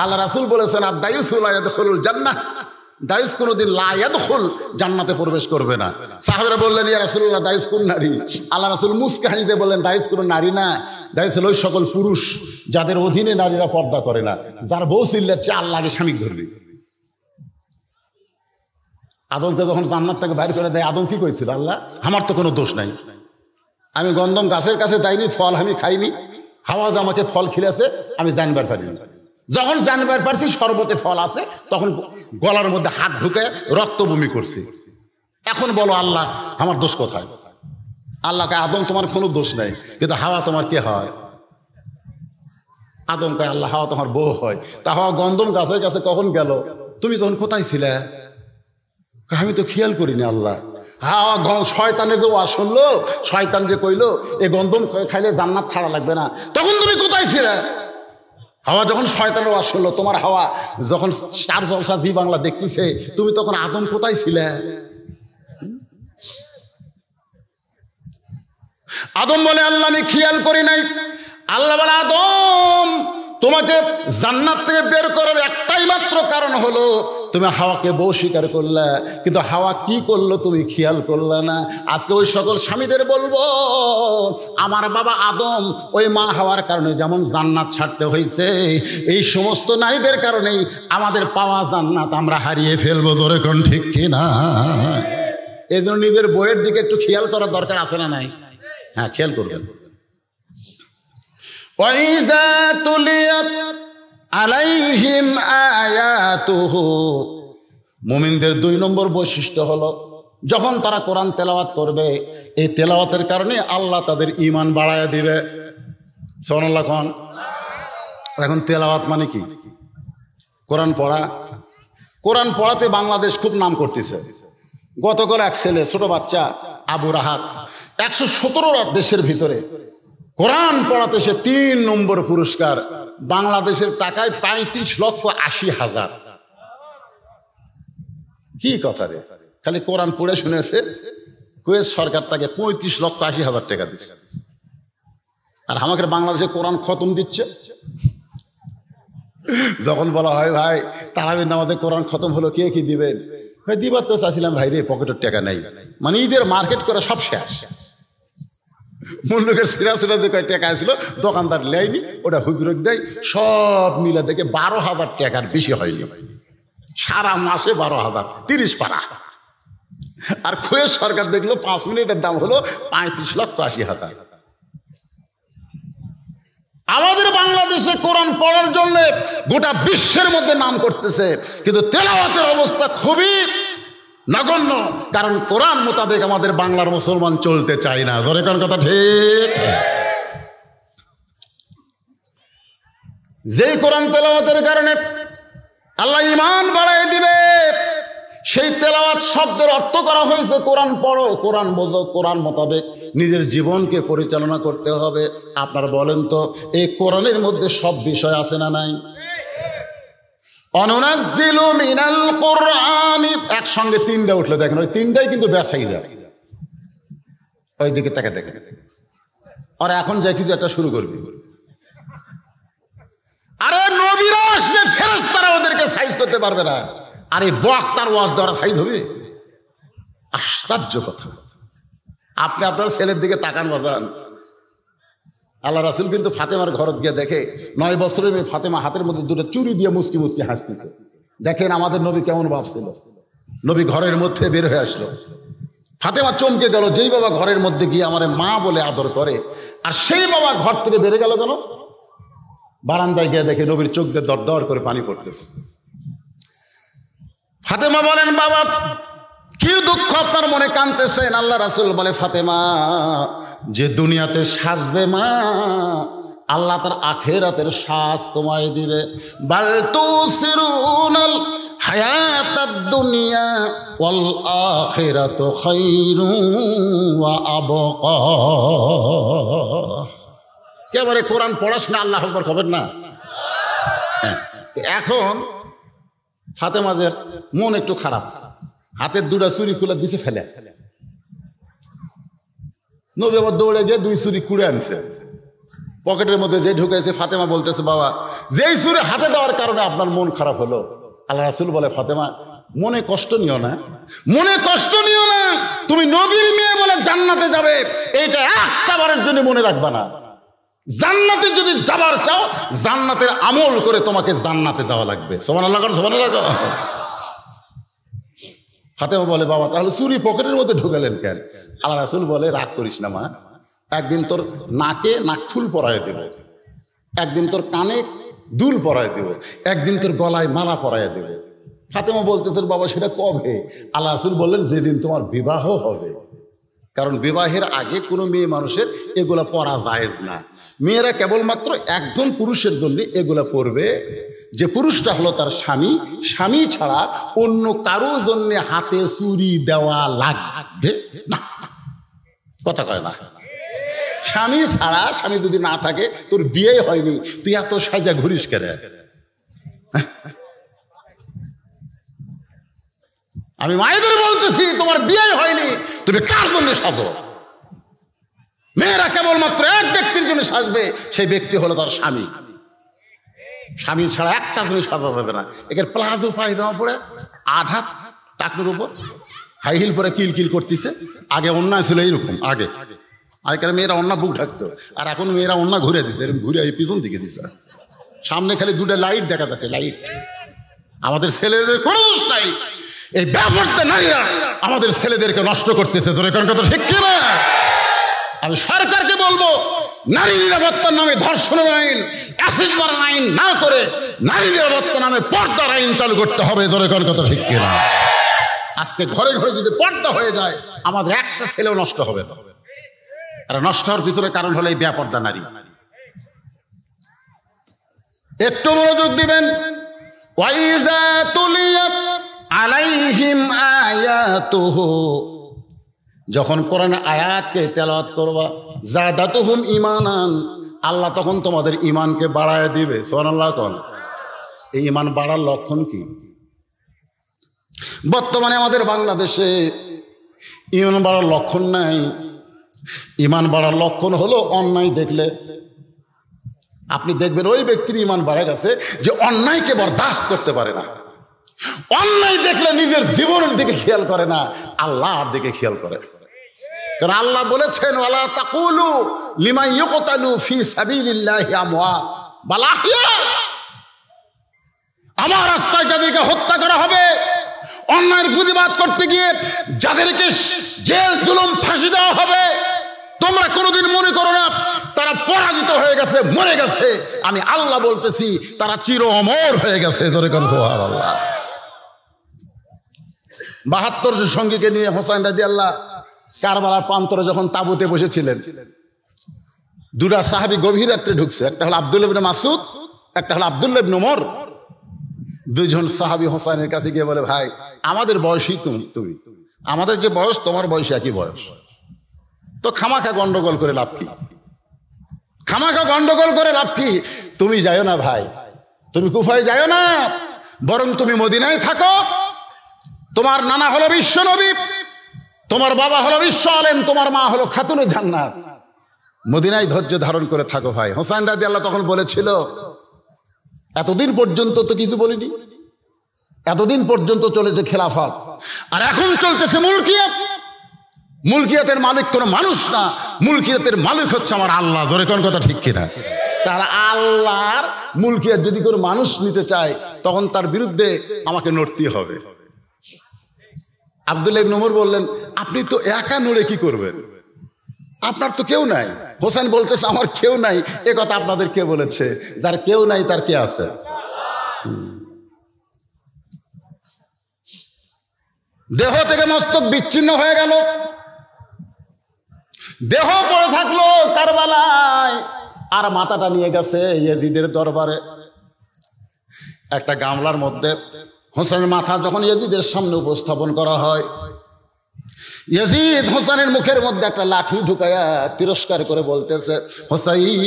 আল্লাহ রাসুল বলেছেন আর আদায়ুসুল জান্না দায়ুস কোনোদিন লায়াদখল জান্নাতে প্রবেশ করবে না সাহেবরা বললেন ইয়া রাসুল্লাহ দায়ুস কোন নারী আল্লাহ রাসুল মুসকাহিনীতে বললেন দায়ুস কোনো নারী না দায়ুস হল ওই সকল পুরুষ যাদের অধীনে নারীরা পর্দা করে না যার বউ সিল্লার চেয়ে আল্লাহকে স্বামী ধরবি আদমকে যখন জান্নাত থেকে বাইর করে দেয় আদম কি করেছিল আল্লাহ আমার তো কোনো দোষ নাই আমি গন্ধম গাছের কাছে যাইনি ফল আমি খাইনি হাওয়াজ আমাকে ফল খিলেছে আমি জানবার পারিনি যখন জানবার পারছি শরবতে ফল আছে তখন গলার মধ্যে হাত ঢুকে রক্ত বমি করছি এখন বলো আল্লাহ আমার দোষ কোথায় আল্লাহকে আদম তোমার কোনো দোষ নাই কিন্তু হাওয়া তোমার কে হয় আদম কয় আল্লাহ হাওয়া তোমার বউ হয় তা হাওয়া গন্ধম গাছের কাছে কখন গেল তুমি তখন কোথায় ছিলে আমি তো খেয়াল করিনি আল্লাহ হাওয়া শয়তানে যে ওয়া শুনলো শয়তান যে কইলো এই গন্ধম খাইলে জান্নাত ছাড়া লাগবে না তখন তুমি কোথায় ছিলে হাওয়া যখন শয়তানের ওয়াস হলো তোমার হাওয়া যখন স্টার জলসা জি বাংলা দেখতেছে তুমি তখন আদম কোথায় ছিলে আদম বলে আল্লাহ আমি খেয়াল করি নাই আল্লাহ বলে আদম তোমাকে জান্নাত থেকে বের করার একটাই মাত্র কারণ হলো তুমি হাওয়াকে বউ স্বীকার করলে কিন্তু হাওয়া কি করলো তুমি খেয়াল করলে না আজকে ওই সকল স্বামীদের বলবো আমার বাবা আদম ওই মা হওয়ার কারণে যেমন জান্নাত ছাড়তে হয়েছে এই সমস্ত নারীদের কারণেই আমাদের পাওয়া জান্নাত আমরা হারিয়ে ফেলবো ধরে কোন ঠিক কিনা এই জন্য নিজের বইয়ের দিকে একটু খেয়াল করার দরকার আছে না নাই হ্যাঁ খেয়াল করবেন আলাইহিম মুমিনদের দুই নম্বর বৈশিষ্ট্য হলো যখন তারা কোরআন তেলাওয়াত করবে এই তেলাওয়াতের কারণে আল্লাহ তাদের ইমান বাড়ায় দিবে সোনাল্লা এখন তেলাওয়াত মানে কি কোরআন পড়া কোরআন পড়াতে বাংলাদেশ খুব নাম করতেছে গতকাল এক ছেলে ছোট বাচ্চা আবু রাহাত একশো সতেরো দেশের ভিতরে কোরআন পড়াতে সে তিন নম্বর পুরস্কার বাংলাদেশের টাকায় পঁয়ত্রিশ লক্ষ আশি হাজার কি কথা রে খালি কোরআন পড়ে শুনেছে কুয়েত সরকার তাকে পঁয়ত্রিশ লক্ষ আশি হাজার টাকা দিচ্ছে আর আমাকে বাংলাদেশে কোরআন খতম দিচ্ছে যখন বলা হয় ভাই তারাবির আমাদের কোরআন খতম হলো কে কি দিবেন দিবার তো চাচ্ছিলাম ভাই রে পকেটের টাকা নেই মানে ঈদের মার্কেট করে সব শেষ মন্ডুকের সিরা সিরা যে টাকা আসলো দোকানদার লেয়নি ওটা হুজরক দেয় সব মিলে দেখে বারো হাজার টাকার বেশি হয়নি সারা মাসে বারো হাজার তিরিশ পারা আর খুয়ে সরকার দেখলো পাঁচ মিনিটের দাম হলো পঁয়ত্রিশ লক্ষ আশি হাজার আমাদের বাংলাদেশে কোরআন পড়ার জন্য গোটা বিশ্বের মধ্যে নাম করতেছে কিন্তু তেলাওয়াতের অবস্থা খুবই নাগণ্য কারণ কোরআন মোতাবেক আমাদের বাংলার মুসলমান চলতে চায় না ধরে কোন কথা ঠিক যেই কোরআন তেলাওয়াতের কারণে আল্লাহ ইমান বাড়াই দিবে সেই তেলাওয়াত শব্দের অর্থ করা হয়েছে কোরআন পড়ো কোরআন বোঝো কোরআন মোতাবেক নিজের জীবনকে পরিচালনা করতে হবে আপনার বলেন তো এই কোরআনের মধ্যে সব বিষয় আছে না নাই মিনাল কোরআনি একসঙ্গে তিনটা উঠলো দেখেন ওই তিনটাই কিন্তু বেসাইরা ওই দিকে তাকে দেখে আর এখন যাই কিছু একটা শুরু করবি আরে নবীরা আসলে ফেরজ তারা ওদেরকে সাইজ করতে পারবে না আরে বক্তার ওয়াজ দ্বারা সাইজ হবে আশ্চর্য কথা আপনি আপনার ছেলের দিকে তাকান বাজান আল্লাহ রাসুল কিন্তু ফাতেমার ঘরত গিয়ে দেখে নয় বছরের মেয়ে ফাতেমা হাতের মধ্যে দুটো চুরি দিয়ে মুসকি মুসকি হাসতেছে দেখেন আমাদের নবী কেমন ভাবছিল নবী ঘরের মধ্যে বের হয়ে আসলো ফাতেমা চমকে গেল যেই বাবা ঘরের মধ্যে গিয়ে আমার মা বলে আদর করে আর সেই বাবা ঘর থেকে বেড়ে গেল কেন বারান্দায় গিয়ে দেখে নবীর চোখ দিয়ে দর দর করে পানি পড়তেছে ফাতেমা বলেন বাবা কি দুঃখ আপনার মনে কানতেছেন আল্লাহ রাসুল বলে ফাতেমা যে দুনিয়াতে সাজবে মা আল্লাহ তার আখেরাতের শ্বাস কমাই দিবে বালতু সিরুনাল হায়াতাদ দুনিয়া ওয়াল আখিরাতু খাইরু ওয়া আবকা কেবারে কোরআন পড়াশোনা আল্লাহ আকবার খবর না হ্যাঁ। এখন ফাতেমাদের মন একটু খারাপ হাতের দুটা চুরি খুলে দিছে ফেলে নবী আবার দৌড়ে গিয়ে দুই চুরি কুড়ে আনছে পকেটের মধ্যে যে ঢুকেছে ফাতেমা বলতেছে বাবা যেই চুরি হাতে দেওয়ার কারণে আপনার মন খারাপ হলো আল্লাহ রাসুল বলে ফাতেমা মনে কষ্ট নিও না মনে কষ্ট নিও না তুমি নবীর মেয়ে বলে জান্নাতে যাবে এইটা একটা বারের জন্য মনে রাখবা না জান্নাতে যদি যাবার চাও জান্নাতের আমল করে তোমাকে জান্নাতে যাওয়া লাগবে সমান আল্লাহ করেন আল্লাহ ফাতেমা বলে বাবা তাহলে চুরি পকেটের মধ্যে ঢুকালেন কেন আল্লাহ রাসুল বলে রাগ করিস না মা একদিন তোর নাকে নাক ফুল পরাই দেবে একদিন তোর কানে দুল পরাই দেবে একদিন তোর গলায় মালা পরাই দেবে ফাতেমা বলতেছেন বাবা সেটা কবে আল্লাহ রাসুল বললেন যেদিন তোমার বিবাহ হবে কারণ বিবাহের আগে কোনো মেয়ে মানুষের এগুলো পরা যায়জ না মেয়েরা কেবলমাত্র একজন পুরুষের জন্য এগুলো পরবে যে পুরুষটা হলো তার স্বামী স্বামী ছাড়া অন্য কারো জন্যে হাতে চুরি দেওয়া লাগবে না কথা কয় না স্বামী ছাড়া স্বামী যদি না থাকে তোর বিয়ে হয়নি তুই এত সাজা ঘুরিস কেন আমি মায়েদের বলতেছি তোমার বিয়ে হয়নি তুমি কার জন্য সাজো মেয়েরা কেবলমাত্র এক ব্যক্তির জন্য সাজবে সেই ব্যক্তি হলো তার স্বামী স্বামী ছাড়া একটা জিনিস সাজা যাবে না একে প্লাজো পায়ে যাওয়া পরে আধা টাকুর উপর হাই হিল পরে কিল কিল করতেছে আগে অন্যায় ছিল এইরকম আগে আগেকার মেয়েরা অন্যা বুক ঢাকতো আর এখন মেয়েরা অন্যা ঘুরে দিচ্ছে এরকম ঘুরে এই পিছন দিকে দিচ্ছে সামনে খালি দুটো লাইট দেখা যাচ্ছে লাইট আমাদের ছেলেদের কোনো দোষ নাই এই ব্যাপারটা নারীরা আমাদের ছেলেদেরকে নষ্ট করতেছে তোর এখন কথা ঠিক কিনা আমি সরকারকে বলবো নারী নিরাপত্তার নামে ধর্ষণের আইন অ্যাসিড মারার আইন না করে নারী নিরাপত্তার নামে পর্দার আইন চালু করতে হবে তোর এখন কথা ঠিক কিনা আজকে ঘরে ঘরে যদি পর্দা হয়ে যায় আমাদের একটা ছেলেও নষ্ট হবে না আর নষ্ট হওয়ার পিছনে কারণ হলো এই ব্যাপর্দা নারী একটু মনোযোগ দিবেন ওয়াইজা তুলিয়াত আলাইহিম আয়াতুহ যখন কোরআন আয়াতকে তেলাওয়াত করবা জাদাতুহুম ইমানান আল্লাহ তখন তোমাদের ইমানকে বাড়ায় দিবে সোহানাল্লাহ কন এই ইমান বাড়ার লক্ষণ কি বর্তমানে আমাদের বাংলাদেশে ইমান বাড়ার লক্ষণ নাই ইমান বাড়ার লক্ষণ হলো অন্যায় দেখলে আপনি দেখবেন ওই ব্যক্তির ইমান বাড়া গেছে যে অন্যায়কে বরদাস্ত করতে পারে না অন্যায় দেখলে নিজের জীবনের দিকে খেয়াল করে না আল্লাহর দিকে খেয়াল করে কারণ আল্লাহ বলেছেন আল্লাহ তাকুলু লিমা ফি সাবিলিল্লাহি আমওয়াত বালাহিয়া আমার রাস্তায় যাদেরকে হত্যা করা হবে অন্যায়ের প্রতিবাদ করতে গিয়ে যাদেরকে জেল জুলুম ফাঁসি দেওয়া হবে তোমরা কোনোদিন মনে করো না তারা পরাজিত হয়ে গেছে মরে গেছে আমি আল্লাহ বলতেছি তারা চির অমর হয়ে গেছে ধরে করেছে আল্লাহ বাহাত্তর সঙ্গীকে নিয়ে হোসাইন রাজি আল্লাহ কারবালার প্রান্তরে যখন তাঁবুতে বসেছিলেন দুটা সাহাবি গভীর রাত্রে ঢুকছে একটা হলো আবদুল ইবনে মাসুদ একটা হলো আবদুল্লা ইবনে ওমর দুজন সাহাবি হোসাইনের কাছে গিয়ে বলে ভাই আমাদের বয়সই তুমি তুমি আমাদের যে বয়স তোমার বয়স একই বয়স তো খামাখা গন্ডগোল করে লাভ কি খামাখা গন্ডগোল করে লাভ কি তুমি যাইও না ভাই তুমি কুফায় যাইও না বরং তুমি মদিনায় থাকো তোমার নানা হলো বিশ্ব নবী তোমার বাবা হলো বিশ্ব আলেন তোমার মা হলো খাতুনে জান্নাত মদিনায় ধৈর্য ধারণ করে থাকো ভাই হোসাইন রাজি আল্লাহ তখন বলেছিল এতদিন পর্যন্ত তো কিছু বলিনি এতদিন পর্যন্ত চলেছে খেলাফত আর এখন চলতেছে মুলকিয়াত মুলকিয়াতের মালিক কোনো মানুষ না মুলকিয়াতের মালিক হচ্ছে আমার আল্লাহ ধরে কোন কথা ঠিক কিনা তার আল্লাহর মুলকিয়াত যদি কোনো মানুষ নিতে চায় তখন তার বিরুদ্ধে আমাকে নড়তে হবে আবদুল্লাহ নোমর বললেন আপনি তো একা নড়ে কি করবেন আপনার তো কেউ নাই হোসেন বলতেছে আমার কেউ নাই এ কথা আপনাদের কে বলেছে যার কেউ নাই তার কে আছে দেহ থেকে মস্তক বিচ্ছিন্ন হয়ে গেল দেহ পড়ে থাকলো কারবালায় আর মাথাটা নিয়ে গেছে ইয়েদিদের দরবারে একটা গামলার মধ্যে হোসেনের মাথা যখন ইয়াজিদের সামনে উপস্থাপন করা হয় ইয়াজিদ হোসেনের মুখের মধ্যে একটা লাঠি ঢুকাইয়া তিরস্কার করে বলতেছে হোসাইন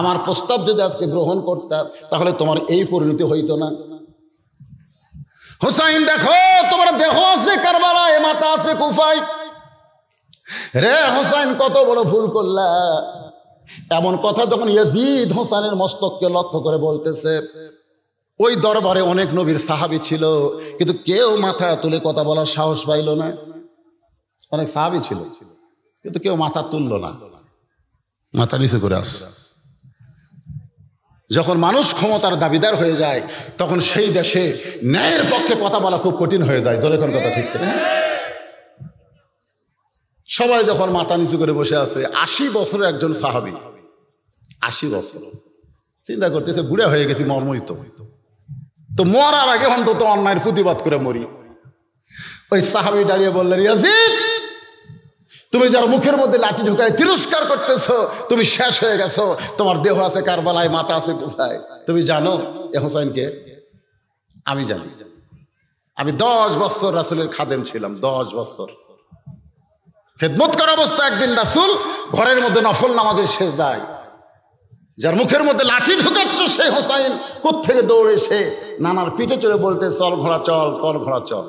আমার প্রস্তাব যদি আজকে গ্রহণ করতাম তাহলে তোমার এই পরিণতি হইতো না হোসাইন দেখো তোমার দেহ আছে কারবালায় মাথা আছে কুফাই রে হোসাইন কত বড় ভুল করলা এমন কথা যখন ইয়াজিদ হোসেনের মস্তককে লক্ষ্য করে বলতেছে ওই দরবারে অনেক নবীর সাহাবি ছিল কিন্তু কেউ মাথা তুলে কথা বলার সাহস পাইল না অনেক সাহাবি ছিল কিন্তু কেউ মাথা তুললো না মাথা নিচে করে আস যখন মানুষ ক্ষমতার দাবিদার হয়ে যায় তখন সেই দেশে ন্যায়ের পক্ষে কথা বলা খুব কঠিন হয়ে যায় দলেখন কথা ঠিক করে হ্যাঁ? সবাই যখন মাথা নিচু করে বসে আছে আশি বছরের একজন সাহাবি আশি বছর চিন্তা করতেছে বুড়ে হয়ে গেছি মর্মইত হইতো তো মরার আগে অন্তত অন্যায়ের প্রতিবাদ করে মরি ওই সাহাবি দাঁড়িয়ে বললেন ইয়াজিদ তুমি যার মুখের মধ্যে লাঠি ঢুকায় তিরস্কার করতেছ তুমি শেষ হয়ে গেছো তোমার দেহ আছে কারবালায় মাথা আছে কোথায় তুমি জানো এ হোসাইনকে আমি জানি আমি দশ বছর রাসুলের খাদেম ছিলাম দশ বছর খেদমত করা অবস্থা একদিন রাসুল ঘরের মধ্যে নফল নামাজের শেষ দেয় যার মুখের মধ্যে লাঠি ঢুকাচ্ছ সে হোসাইন থেকে দৌড়ে সে নানার পিঠে চড়ে বলতে চল ঘোড়া চল চল ঘোড়া চল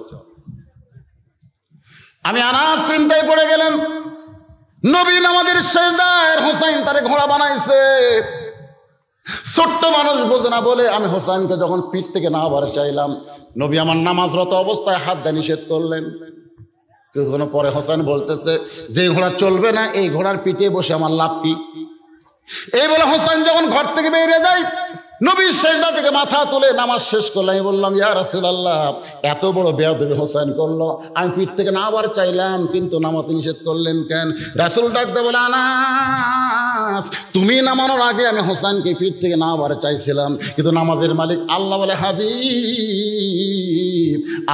আমি আনাজ চিন্তায় পড়ে গেলাম নবীন আমাদের শেষদার হোসাইন তারে ঘোড়া বানাইছে ছোট্ট মানুষ বোঝে না বলে আমি হোসাইনকে যখন পিঠ থেকে না আবার চাইলাম নবী আমার নামাজরত অবস্থায় হাত দিয়ে নিষেধ করলেন কিছুক্ষণ পরে হোসাইন বলতেছে যে ঘোড়া চলবে না এই ঘোড়ার পিঠে বসে আমার লাভ কি এই বলে হোসেন যখন ঘর থেকে বেরিয়ে যায় নবীর শেষদা থেকে মাথা তুলে নামাজ শেষ করলাম আমি বললাম ইয়া রাসুল আল্লাহ এত বড় বেয়াদবি হোসেন করলো আমি পিঠ থেকে না আবার চাইলাম কিন্তু নামাতে নিষেধ করলেন কেন রাসুল ডাকতে বলে আনাস তুমি নামানোর আগে আমি হোসেনকে পিঠ থেকে না আবার চাইছিলাম কিন্তু নামাজের মালিক আল্লাহ বলে হাবি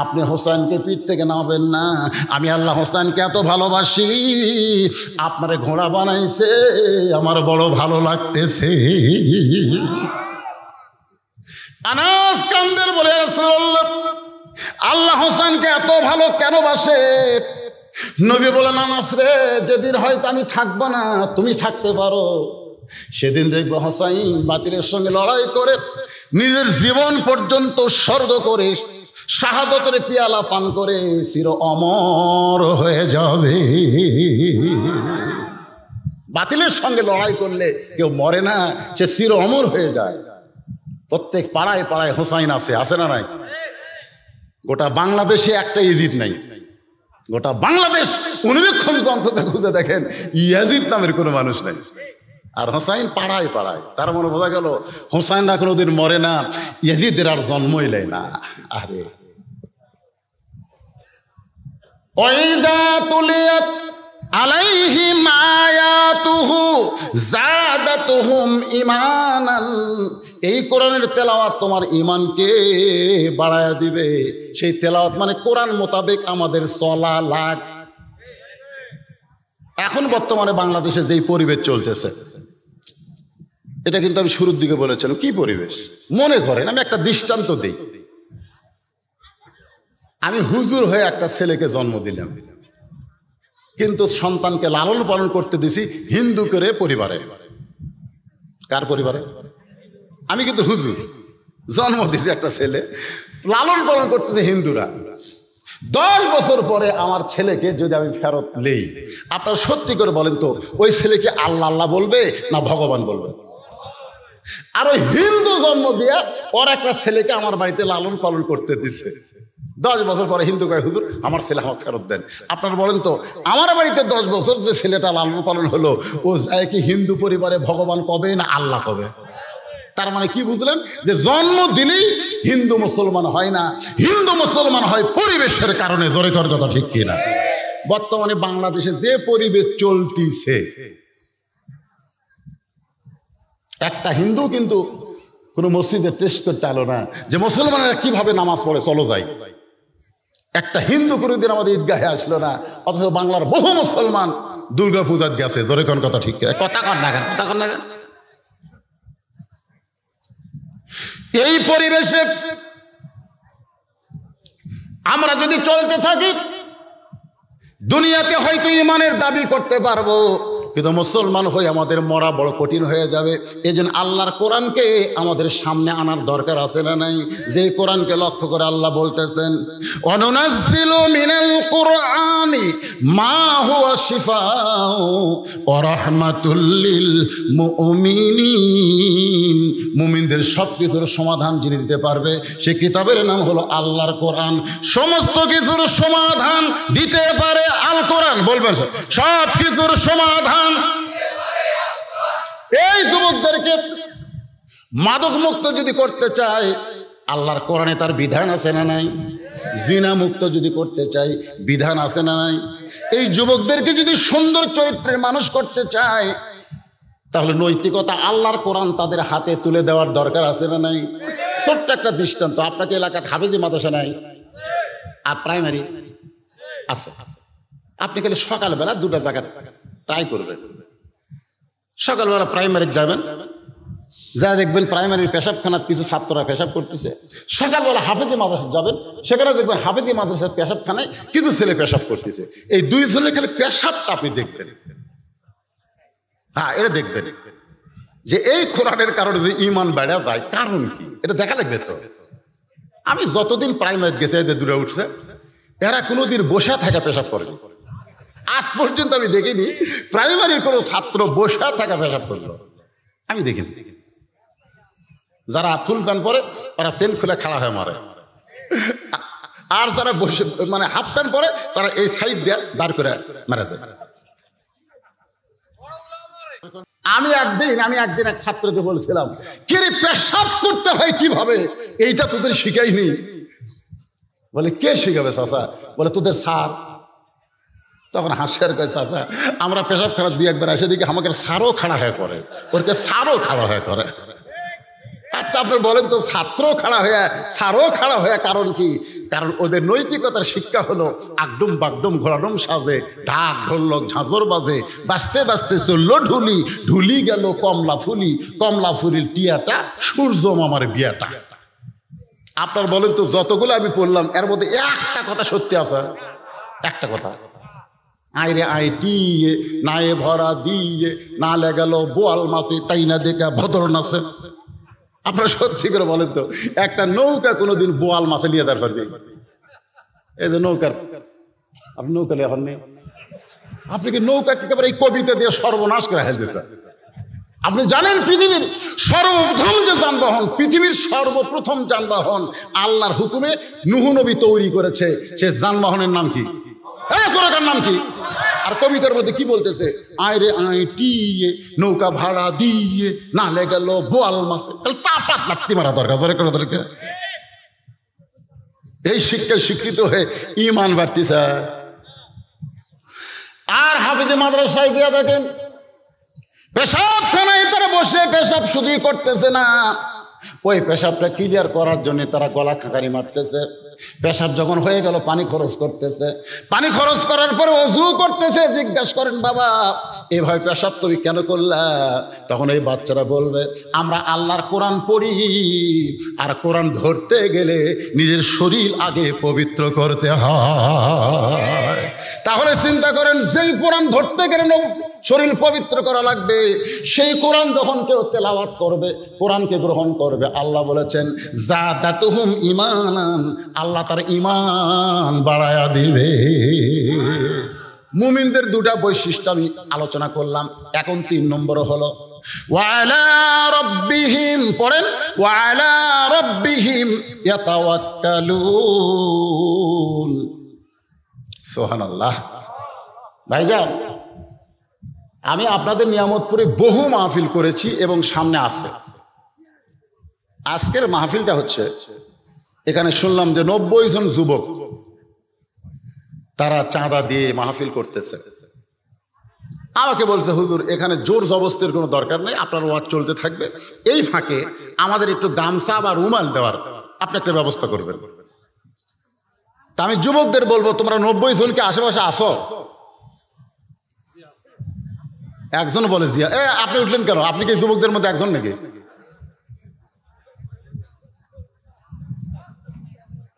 আপনি হোসেনকে পিঠ থেকে নামাবেন না আমি আল্লাহ হোসেনকে এত ভালোবাসি আপনারে ঘোড়া বানাইছে আমার বড় ভালো লাগতেছে আনাস কান্দের বলে আল্লাহ হোসেনকে এত ভালো কেন বাসে নবী বলে আনাস রে যেদিন হয়তো আমি থাকবো না তুমি থাকতে পারো সেদিন দেখব হোসাইন বাতিলের সঙ্গে লড়াই করে নিজের জীবন পর্যন্ত স্বর্গ করে শাহাদতের পিয়ালা পান করে চির অমর হয়ে যাবে বাতিলের সঙ্গে লড়াই করলে কেউ মরে না সে চির অমর হয়ে যায় প্রত্যেক পাড়ায় পাড়ায় হোসাইন আছে আছে না নাই গোটা বাংলাদেশে একটা ইজিদ নাই গোটা বাংলাদেশ অনুবেক্ষণ যন্ত্রটা খুঁজে দেখেন ইয়াজিদ নামের কোনো মানুষ নাই আর হোসাইন পাড়ায় পাড়ায় তার মনে বোঝা গেল হোসাইনরা কোনোদিন মরে না ইয়াজিদের আর জন্মই নেয় না আরে ওইজা তুলিয়াত আলাইহিম আয়াতুহু জাদাতুহুম ইমানান এই কোরআনের তেলাওয়াত তোমার ইমানকে বাড়ায় দিবে সেই তেলাওয়াত মানে কোরআন মোতাবেক আমাদের চলা লাগ এখন বর্তমানে বাংলাদেশে যেই পরিবেশ চলতেছে এটা কিন্তু আমি শুরুর দিকে বলেছিলাম কি পরিবেশ মনে করেন আমি একটা দৃষ্টান্ত দিই আমি হুজুর হয়ে একটা ছেলেকে জন্ম দিলাম কিন্তু সন্তানকে লালন পালন করতে দিছি হিন্দু করে পরিবারে কার পরিবারে আমি কিন্তু হুজুর জন্ম দিয়েছি একটা ছেলে লালন পালন করতেছে হিন্দুরা দশ বছর পরে আমার ছেলেকে যদি আমি ফেরত নেই আপনারা সত্যি করে বলেন তো ওই ছেলেকে আল্লাহ আল্লাহ বলবে না ভগবান বলবে আর ওই হিন্দু জন্ম দিয়া ওর একটা ছেলেকে আমার বাড়িতে লালন পালন করতে দিছে দশ বছর পরে হিন্দু কয় হুজুর আমার ছেলে আমার ফেরত দেন আপনারা বলেন তো আমার বাড়িতে দশ বছর যে ছেলেটা লালন পালন হলো ও যায় কি হিন্দু পরিবারে ভগবান কবে না আল্লাহ কবে তার মানে কি বুঝলেন যে জন্ম দিলেই হিন্দু মুসলমান হয় না হিন্দু মুসলমান হয় পরিবেশের কারণে জোরে কথা ঠিক কিনা বর্তমানে বাংলাদেশে যে পরিবেশ চলতিছে একটা হিন্দু কিন্তু কোনো মসজিদে টেস্ট করতে আলো না যে মুসলমানেরা কিভাবে নামাজ পড়ে চলো যাই একটা হিন্দু কোনোদিন আমাদের ঈদগাহে আসলো না অথচ বাংলার বহু মুসলমান দুর্গা পূজার গেছে জোরে কোন কথা ঠিক কথা কর না কথা কর না এই পরিবেশে আমরা যদি চলতে থাকি দুনিয়াতে হয়তো ইমানের দাবি করতে পারবো কিন্তু মুসলমান হয়ে আমাদের মরা বড় কঠিন হয়ে যাবে এই জন্য আল্লাহর কোরআনকে আমাদের সামনে আনার দরকার আছে না নাই যে কোরআনকে লক্ষ্য করে আল্লাহ বলতেছেন অননাজিল মিনাল কোরআনি মা হুয়া শিফা ওরহমাতুল লিল মুমিনিন মুমিনদের সব কিছুর সমাধান যিনি দিতে পারবে সে কিতাবের নাম হলো আল্লাহর কোরআন সমস্ত কিছুর সমাধান দিতে পারে আল কোরআন বলবেন সব কিছুর সমাধান এই যুবকদেরকে মাদক মুক্ত যদি করতে চায় আল্লাহর কোরআনে তার বিধান আছে না নাই জিনা মুক্ত যদি করতে চাই বিধান আছে না নাই এই যুবকদেরকে যদি সুন্দর চরিত্রের মানুষ করতে চায় তাহলে নৈতিকতা আল্লাহর কোরআন তাদের হাতে তুলে দেওয়ার দরকার আছে না নাই ছোট্ট একটা দৃষ্টান্ত আপনাকে এলাকাত হাফেজি মাদ্রাসা নাই আর প্রাইমারি আছে আপনি খালি সকালবেলা দুটা জায়গায় ট্রাই করবেন সকালবেলা প্রাইমারি যাবেন যা দেখবেন প্রাইমারির পেশাবখানার কিছু ছাত্ররা পেশাব করতেছে সকালবেলা হাফেজি মাদ্রাসা যাবেন সেখানে দেখবেন হাফেজি মাদ্রাসার পেশাবখানায় কিছু ছেলে পেশাব করতেছে এই দুই ছেলে খালি পেশাবটা আপনি দেখবেন হ্যাঁ এটা দেখবেন যে এই খোরাটের কারণে যে ইমান বেড়া যায় কারণ কি এটা দেখা লাগবে তো আমি যতদিন প্রাইমারি গেছে যে দূরে উঠছে এরা কোনোদিন বসে থাকা পেশাব করেনি আজ পর্যন্ত আমি দেখিনি প্রাইমারির কোনো ছাত্র বসে থাকা পেশাব করলো আমি দেখিনি যারা ফুল প্যান্ট পরে ওরা সেল খুলে খাড়া হয়ে মারে আর যারা বসে মানে হাফ প্যান্ট পরে তারা এই সাইড দিয়ে দাঁড় করে মারে আমি একদিন আমি একদিন এক ছাত্রকে বলছিলাম রে পেশাব করতে হয় কিভাবে এইটা তোদের শিখাইনি বলে কে শিখাবে চাষা বলে তোদের স্যার তখন হাসি আর আমরা পেশাব খারাপ দুই একবার এসে দেখি আমাকে সারও খাড়া হয়ে করে ওরকে সারও খাড়া হয়ে করে আচ্ছা আপনি বলেন তো ছাত্র খাড়া হয়ে সারও খাড়া হয়ে কারণ কি কারণ ওদের নৈতিকতার শিক্ষা হলো আগডুম বাগডুম ঘোড়াডুম সাজে ঢাক ঢোল্লক ঝাঁঝর বাজে বাঁচতে বাঁচতে চললো ঢুলি ঢুলি গেল কমলা ফুলি কমলা ফুলির টিয়াটা সূর্য মামার বিয়াটা আপনার বলেন তো যতগুলো আমি পড়লাম এর মধ্যে একটা কথা সত্যি আছে একটা কথা আইরে না নায়ে ভরা দিয়ে না গেল বোয়াল মাছে তাই না দেখে ভদর নাসে আপনারা সত্যি করে বলেন তো একটা নৌকা কোনোদিন বোয়াল মাসে নিয়ে যাওয়ার পারবে এই যে নৌকার আপনি নৌকা এখন নেই আপনি কি নৌকা একেবারে এই কবিতা দিয়ে সর্বনাশ করে হেসেছে আপনি জানেন পৃথিবীর সর্বপ্রথম যে যানবাহন পৃথিবীর সর্বপ্রথম যানবাহন আল্লাহর হুকুমে নুহনবী তৈরি করেছে সে যানবাহনের নাম কি এই নাম কি আর কবিতার মধ্যে কি বলতেছে আয় রে আয় টি নৌকা ভাড়া দিয়ে না নালে গেল বোয়াল মাছে তাহলে চাপাত লাগতে মারা দরকার ধরে করে দরকার এই শিক্ষায় শিক্ষিত হয়ে ইমান বাড়তি স্যার আর হাফিজে মাদ্রাসায় গিয়া দেখেন পেশাবখানায় তারা বসে পেশাব শুধুই করতেছে না ওই পেশাবটা ক্লিয়ার করার জন্য তারা গলা খাঁকারি মারতেছে পেশাব যখন হয়ে গেল পানি খরচ করতেছে পানি খরচ করার পরে অজু করতেছে জিজ্ঞাসা করেন বাবা এভাবে পেশাব তুমি কেন করলা তখন এই বাচ্চারা বলবে আমরা আল্লাহর কোরআন পড়ি আর কোরআন ধরতে গেলে নিজের শরীর আগে পবিত্র করতে হয় তাহলে চিন্তা করেন যেই কোরআন ধরতে গেলে শরীর পবিত্র করা লাগবে সেই কোরআন যখন কেউ তেলাওয়াত করবে কোরআনকে গ্রহণ করবে আল্লাহ বলেছেন যা দাতুহুম ইমান আল্লাহ তার ইমান বাড়ায়া দিবে মুমিনদের দুটা বৈশিষ্ট্য আমি আলোচনা করলাম এখন তিন নম্বর হলো ওয়ালা পড়েন ওয়ালা সোহান আল্লাহ সোহানাল্লাহ ভাইজান আমি আপনাদের নিয়ামতপুরে বহু মাহফিল করেছি এবং সামনে আছে আজকের মাহফিলটা হচ্ছে এখানে শুনলাম যে নব্বই জন যুবক তারা চাঁদা দিয়ে মাহফিল করতেছে আমাকে বলছে হুজুর এখানে জোর জবস্তির কোনো দরকার নেই আপনার ওয়াজ চলতে থাকবে এই ফাঁকে আমাদের একটু গামছা বা রুমাল দেওয়ার আপনি একটা ব্যবস্থা করবেন তা আমি যুবকদের বলবো তোমরা নব্বই জনকে আশেপাশে আসো একজন বলে জিয়া এ আপনি উঠলেন কেন আপনি কি যুবকদের মধ্যে একজন নাকি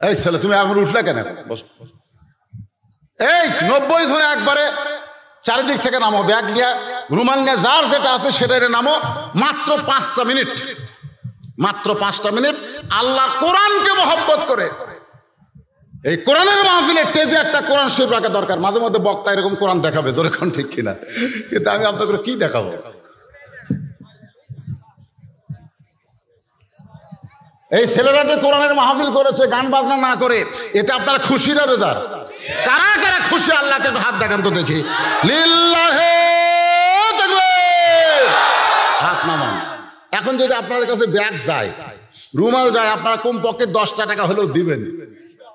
এই ছেলে তুমি এখন উঠলে কেন এই নব্বই ধরে একবারে চারিদিক থেকে নামো ব্যাগ নিয়ে রুমাল নিয়ে যার যেটা আছে সেটা নামো মাত্র পাঁচটা মিনিট মাত্র পাঁচটা মিনিট আল্লাহ কোরআনকে মহব্বত করে এই কোরআনের মাহফিলে টেজে একটা কোরআন শরীফ রাখা দরকার মাঝে মধ্যে বক্তা এরকম কোরআন দেখাবে যেরকম ঠিক কিনা কিন্তু আমি আপনাদের কি দেখাবো এই ছেলেরা যে কোরআনের মাহফিল করেছে গান বাজনা না করে এতে আপনারা খুশি না বেদার কারা কারা খুশি আল্লাহকে একটু হাত দেখান তো দেখি হাত নামান এখন যদি আপনাদের কাছে ব্যাগ যায় রুমাল যায় আপনারা কমপক্ষে দশটা টাকা হলেও দিবেন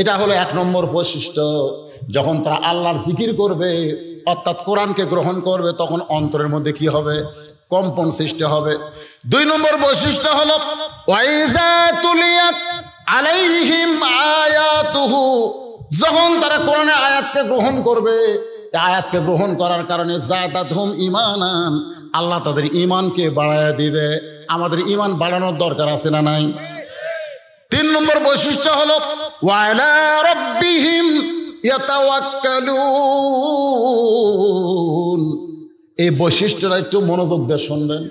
এটা হলো এক নম্বর বৈশিষ্ট্য যখন তারা আল্লাহর জিকির করবে অর্থাৎ কোরআনকে গ্রহণ করবে তখন অন্তরের মধ্যে কি হবে কম্পন সৃষ্টি হবে দুই নম্বর বৈশিষ্ট্য হলো আলাইহিম আয়াতুহু যখন তারা কোরআনের আয়াতকে গ্রহণ করবে আয়াতকে গ্রহণ করার কারণে জাদাতহুম ইমানান আল্লাহ তাদের ইমানকে বাড়ায় দিবে আমাদের ইমান বাড়ানোর দরকার আছে না নাই তিন নম্বর বৈশিষ্ট্য হলো ওয়ালা রব্বিহিম এই বৈশিষ্ট্যটা একটু মনোযোগ দিয়ে শুনবেন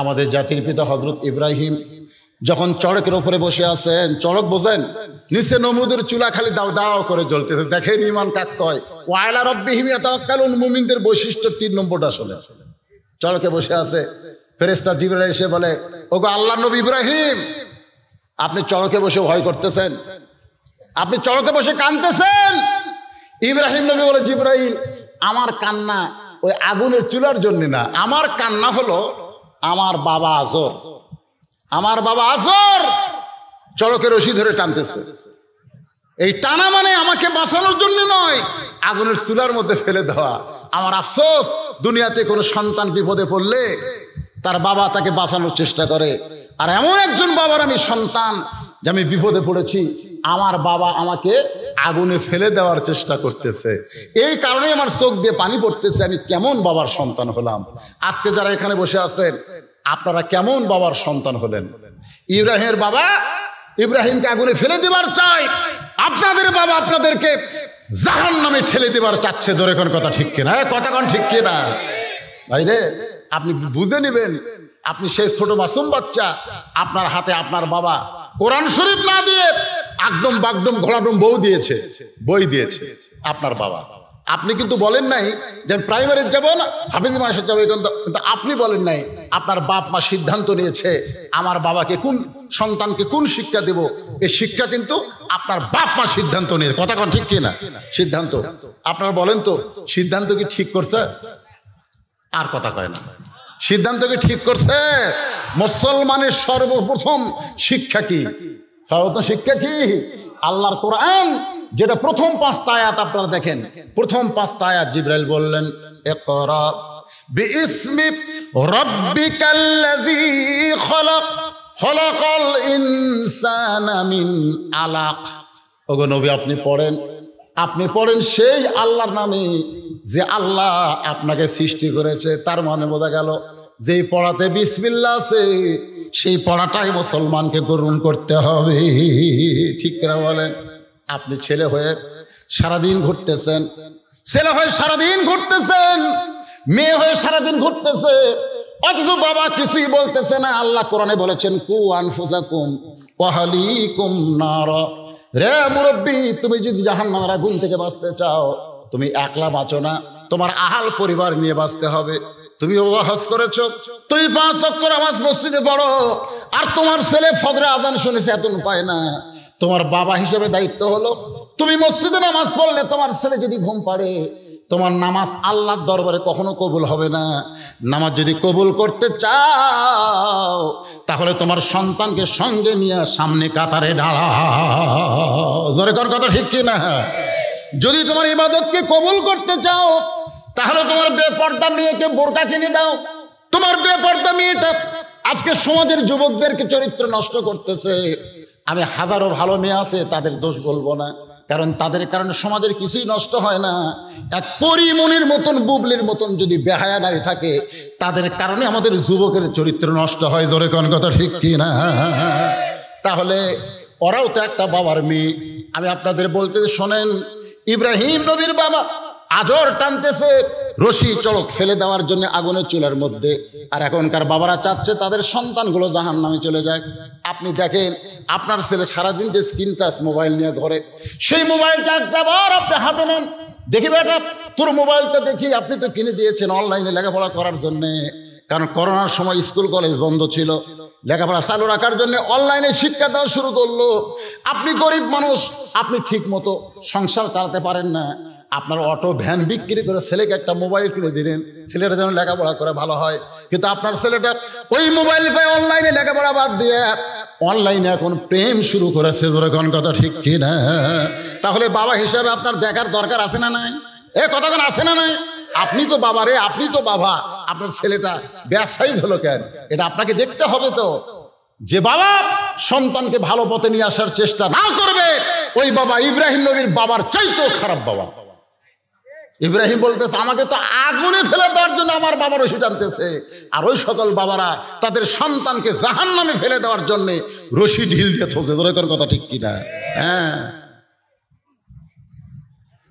আমাদের জাতির পিতা হজরত ইব্রাহিম যখন চড়কের উপরে বসে আছেন চড়ক বোঝেন নিচে নমুদের চুলা খালি দাও দাও করে জ্বলতেছে দেখেন ইমান কাক কয় ওয়ালা রব্বিহিম ইয়াতাওয়াক্কালুন মুমিনদের বৈশিষ্ট্য তিন নম্বরটা আসলে চড়কে বসে আছে ফেরেস্তা জিবরা এসে বলে ওগো আল্লাহ নবী ইব্রাহিম আপনি চড়কে বসে ভয় করতেছেন আপনি চড়কে বসে কানতেছেন ইব্রাহিম নবী বলে জিব্রাহিম আমার কান্না ওই আগুনের চুলার জন্য না আমার কান্না হলো আমার বাবা আজর আমার বাবা আজর চড়কে রশি ধরে টানতেছে এই টানা মানে আমাকে বাঁচানোর জন্য নয় আগুনের চুলার মধ্যে ফেলে দেওয়া আমার আফসোস দুনিয়াতে কোনো সন্তান বিপদে পড়লে তার বাবা তাকে বাঁচানোর চেষ্টা করে আর এমন একজন বাবার আমি সন্তান যে আমি বিপদে পড়েছি আমার বাবা আমাকে আগুনে ফেলে দেওয়ার চেষ্টা করতেছে এই কারণে আমার চোখ দিয়ে পানি পড়তেছে আমি কেমন বাবার সন্তান হলাম আজকে যারা এখানে বসে আছেন আপনারা কেমন বাবার সন্তান হলেন ইব্রাহিমের বাবা ইব্রাহিমকে আগুনে ফেলে দেবার চাই আপনাদের বাবা আপনাদেরকে জাহান নামে ঠেলে দেবার চাচ্ছে ধরে কোন কথা ঠিক কিনা কথা কোন ঠিক কিনা ভাই রে আপনি বুঝে নেবেন আপনি সেই ছোট মাসুম বাচ্চা আপনার হাতে আপনার বাবা কোরআন শরীফ না দিয়ে একদম বাগডম ঘোলাডম বউ দিয়েছে বই দিয়েছে আপনার বাবা আপনি কিন্তু বলেন নাই যে আমি প্রাইমারির যাবো না হাফিজ মানুষের যাবো কিন্তু আপনি বলেন নাই আপনার বাপ মা সিদ্ধান্ত নিয়েছে আমার বাবাকে কোন সন্তানকে কোন শিক্ষা দেব এই শিক্ষা কিন্তু আপনার বাপ মা সিদ্ধান্ত নিয়ে কথা কথা ঠিক কিনা সিদ্ধান্ত আপনারা বলেন তো সিদ্ধান্ত কি ঠিক করছে আর কথা কয় না সিদ্ধান্ত কি ঠিক করছে মুসলমানের সর্বপ্রথম শিক্ষা কি সর্বপ্রথম শিক্ষা কি আল্লাহর কোরআন যেটা প্রথম পাঁচটা আয়াত আপনারা দেখেন প্রথম পাঁচটা আয়াত জিব্রাইল বললেন আলাক ওগো নবী আপনি পড়েন আপনি পড়েন সেই আল্লাহর নামে যে আল্লাহ আপনাকে সৃষ্টি করেছে তার মানে বোঝা গেল যেই পড়াতে বিসমিল্লা আছে সেই পড়াটাই মুসলমানকে গ্রহণ করতে হবে ঠিক করে বলেন আপনি ছেলে হয়ে সারাদিন ঘুরতেছেন ছেলে হয়ে সারাদিন ঘুরতেছেন মেয়ে হয়ে সারাদিন ঘুরতেছে অথচ বাবা কিছুই বলতেছে না আল্লাহ কোরআনে বলেছেন কু আনফুজা কুম পাহালি কুম নার রে মুরব্বী তুমি যদি জাহান্ন আগুন থেকে বাঁচতে চাও তুমি একলা বাঁচো না তোমার আহাল পরিবার নিয়ে বাঁচতে হবে তুমি হজ করেছ তুমি পাঁচ অক্ষর আমাজ মসজিদে পড়ো আর তোমার ছেলে ফদরা আদান শুনেছে এত উপায় না তোমার বাবা হিসেবে দায়িত্ব হলো তুমি মসজিদে নামাজ পড়লে তোমার ছেলে যদি ঘুম পাড়ে তোমার নামাজ আল্লাহর দরবারে কখনো কবুল হবে না নামাজ যদি কবুল করতে চাও তাহলে তোমার সন্তানকে সঙ্গে নিয়ে সামনে কাতারে দাঁড়া জোরে কর কথা ঠিক কিনা যদি তোমার ইবাদতকে কবুল করতে চাও তাহলে তোমার বেপর্দা মেয়েকে বোরকা কিনে দাও তোমার বেপর্দা মেয়েটা আজকে সমাজের যুবকদেরকে চরিত্র নষ্ট করতেছে আমি হাজারো ভালো মেয়ে আছে তাদের দোষ বলবো না কারণ তাদের কারণে সমাজের কিছুই নষ্ট হয় না এক পরিমণির মতন বুবলির মতন যদি বেহায়া দাঁড়িয়ে থাকে তাদের কারণে আমাদের যুবকের চরিত্র নষ্ট হয় ধরে কোন কথা ঠিক কি না তাহলে ওরাও তো একটা বাবার মেয়ে আমি আপনাদের বলতে শোনেন ইব্রাহিম নবীর বাবা আজর টানতেছে রশি চড়ক ফেলে দেওয়ার জন্য আগুনের চুলার মধ্যে আর এখনকার বাবারা চাচ্ছে তাদের সন্তানগুলো জাহান নামে চলে যায় আপনি দেখেন আপনার ছেলে সারাদিন যে স্ক্রিন টাচ মোবাইল নিয়ে ঘরে সেই মোবাইলটা একবার আপনি হাতে নেন দেখি বেটা তোর মোবাইলটা দেখি আপনি তো কিনে দিয়েছেন অনলাইনে লেখাপড়া করার জন্যে কারণ করোনার সময় স্কুল কলেজ বন্ধ ছিল লেখাপড়া চালু রাখার জন্য অনলাইনে শিক্ষা দেওয়া শুরু করলো আপনি গরিব মানুষ আপনি ঠিক মতো সংসার চালাতে পারেন না আপনার অটো ভ্যান বিক্রি করে ছেলেকে একটা মোবাইল কিনে দিলেন ছেলেটা যেন লেখাপড়া করে ভালো হয় কিন্তু আপনার ছেলেটা ওই মোবাইল পায় অনলাইনে লেখাপড়া বাদ দিয়ে অনলাইনে এখন প্রেম শুরু করেছে কোন কথা ঠিক কি না তাহলে বাবা হিসাবে আপনার দেখার দরকার আছে না নাই এ কথা আছে না নাই আপনি তো বাবা রে আপনি তো বাবা আপনার ছেলেটা ব্যবসায়ী হলো কেন এটা আপনাকে দেখতে হবে তো যে বাবা সন্তানকে ভালো পথে নিয়ে আসার চেষ্টা না করবে ওই বাবা ইব্রাহিম নবীর বাবার চাইতেও খারাপ বাবা ইব্রাহিম বলতেছে আমাকে তো আগুনে ফেলে দেওয়ার জন্য আমার বাবার ওষুধ টানতেছে আর ওই সকল বাবারা তাদের সন্তানকে জাহান নামে ফেলে দেওয়ার জন্য রশি ঢিল দিয়ে থাকে কথা ঠিক কিনা হ্যাঁ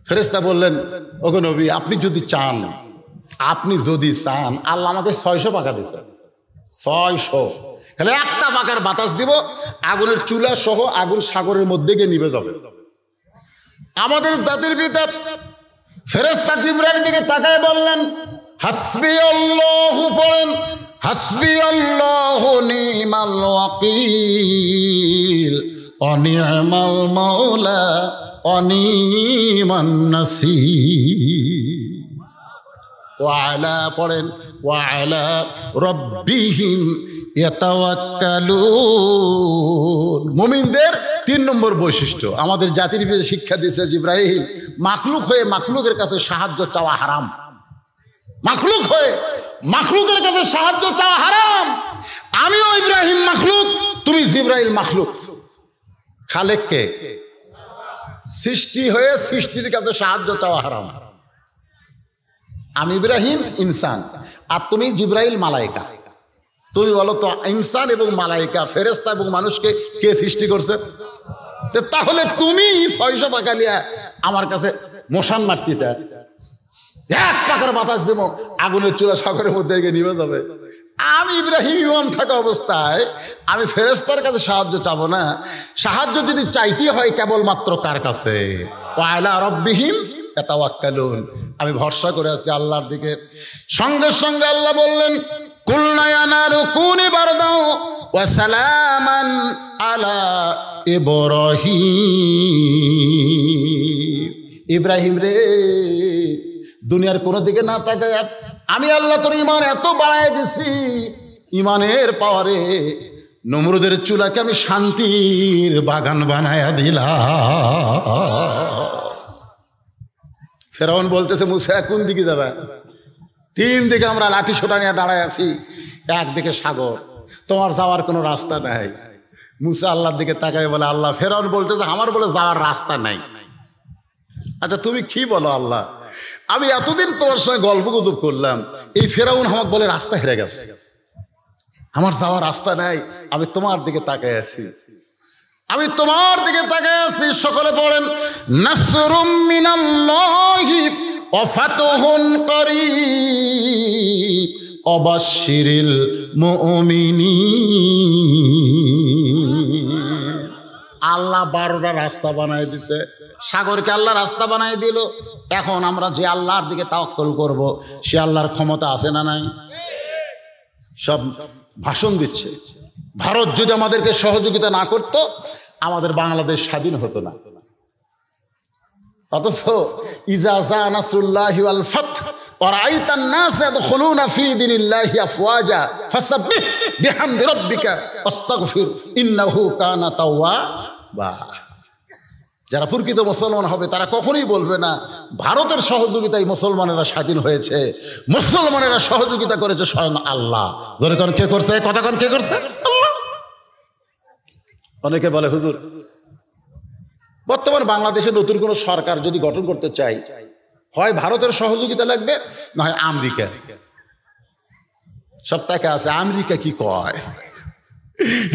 ফেরেস্তা বললেন ওগো নবী আপনি যদি চান আপনি যদি চান আল্লাহ আমাকে ছয়শো পাখা দিচ্ছে ছয়শো তাহলে একটা পাখার বাতাস দিব আগুনের চুলা সহ আগুন সাগরের মধ্যে গিয়ে নিবে যাবে আমাদের জাতির পিতা ফেরেস্তা জিব্রাইল দিকে তাকায় বললেন হাসবি আল্লাহ পড়েন হাসবি আল্লাহ নিমাল ওয়াকিল অনিয়মাল মাওলা অনিমান্নাসি ওয়ালা পড়েন ওয়ালা রব্বিহীন মুমিনদের তিন নম্বর বৈশিষ্ট্য আমাদের জাতির শিক্ষা দিয়েছে জিব্রাহিম মাখলুক হয়ে মাখলুকের কাছে সাহায্য চাওয়া হারাম মাখলুক হয়ে মাখলুকের কাছে সাহায্য চাওয়া হারাম আমিও ইব্রাহিম মাখলুক তুমি জিব্রাহিম মাখলুক খালেককে সৃষ্টি হয়ে সৃষ্টির কাছে সাহায্য চাওয়া হারাম আমি ইব্রাহিম ইনসান আর তুমি জিব্রাহিল মালাইকা তুমি বলো তো ইনসান এবং মালাইকা ফেরেস্তা এবং মানুষকে কে সৃষ্টি করছে তাহলে তুমি ছয়শ টাকা নিয়ে আমার কাছে মশান মারতে চায় এক পাকার বাতাস দেবো আগুনের চূড়া সাগরের মধ্যে নিবে যাবে আমি ইব্রাহিম ইমাম থাকা অবস্থায় আমি ফেরেস্তার কাছে সাহায্য চাব না সাহায্য যদি চাইতে হয় কেবলমাত্র কার কাছে আয়লা রব্বিহীন এতাওয়াক্কালুন আমি ভরসা করে আছি আল্লাহর দিকে সঙ্গে সঙ্গে আল্লাহ বললেন কুলনায়ানার কুনি ওয়া সালামান আলা ইব্রাহিম ইব্রাহিম রে দুনিয়ার কোনো দিকে না তাকায় আমি আল্লাহ তোর ইমান এত বাড়ায় দিছি ইমানের পাওয়ারে নমরুদের চুলাকে আমি শান্তির বাগান বানায়া দিলা ফেরাউন বলতেছে মুসা কোন দিকে যাবে তিন দিকে আমরা লাঠি সোটা নিয়ে দাঁড়ায় আছি একদিকে সাগর তোমার যাওয়ার কোনো রাস্তা নাই মুসা আল্লাহর দিকে তাকায় বলে আল্লাহ ফেরাউন বলতেছে আমার বলে যাওয়ার রাস্তা নাই আচ্ছা তুমি কি বলো আল্লাহ আমি এতদিন তোমার সঙ্গে গল্প গুজব করলাম এই ফেরাউন আমার বলে রাস্তা হেরে গেছে আমার যাওয়ার রাস্তা নাই আমি তোমার দিকে তাকাই আছি আমি তোমার দিকে তাকাই আছি সকলে পড়েন নাসরুম মিনাল্লাহি অফাতহুন করিব অবাশিরিল মুমিনিন আল্লাহ বারোটা রাস্তা বানায় দিছে সাগরকে আল্লাহ রাস্তা বানায় দিল এখন আমরা যে আল্লাহর দিকে তাওকল করব সে আল্লাহর ক্ষমতা আছে না নাই সব ভাষণ দিচ্ছে ভারত যদি আমাদেরকে সহযোগিতা না করত আমাদের বাংলাদেশ স্বাধীন হতো না অথচ ইজাজা নাসুল্লাহ আল ফাত ورأيت বা যারা প্রকৃত মুসলমান হবে তারা কখনোই বলবে না ভারতের সহযোগিতায় মুসলমানেরা স্বাধীন হয়েছে মুসলমানেরা সহযোগিতা করেছে স্বয়ং আল্লাহ ধরেকন কে করছে কথা কথাকন কে করছে অনেকে বলে হুজুর বর্তমান বাংলাদেশে নতুন কোনো সরকার যদি গঠন করতে চাই হয় ভারতের সহযোগিতা লাগবে না হয় আমেরিকা সব তাকে আছে আমেরিকা কি কয়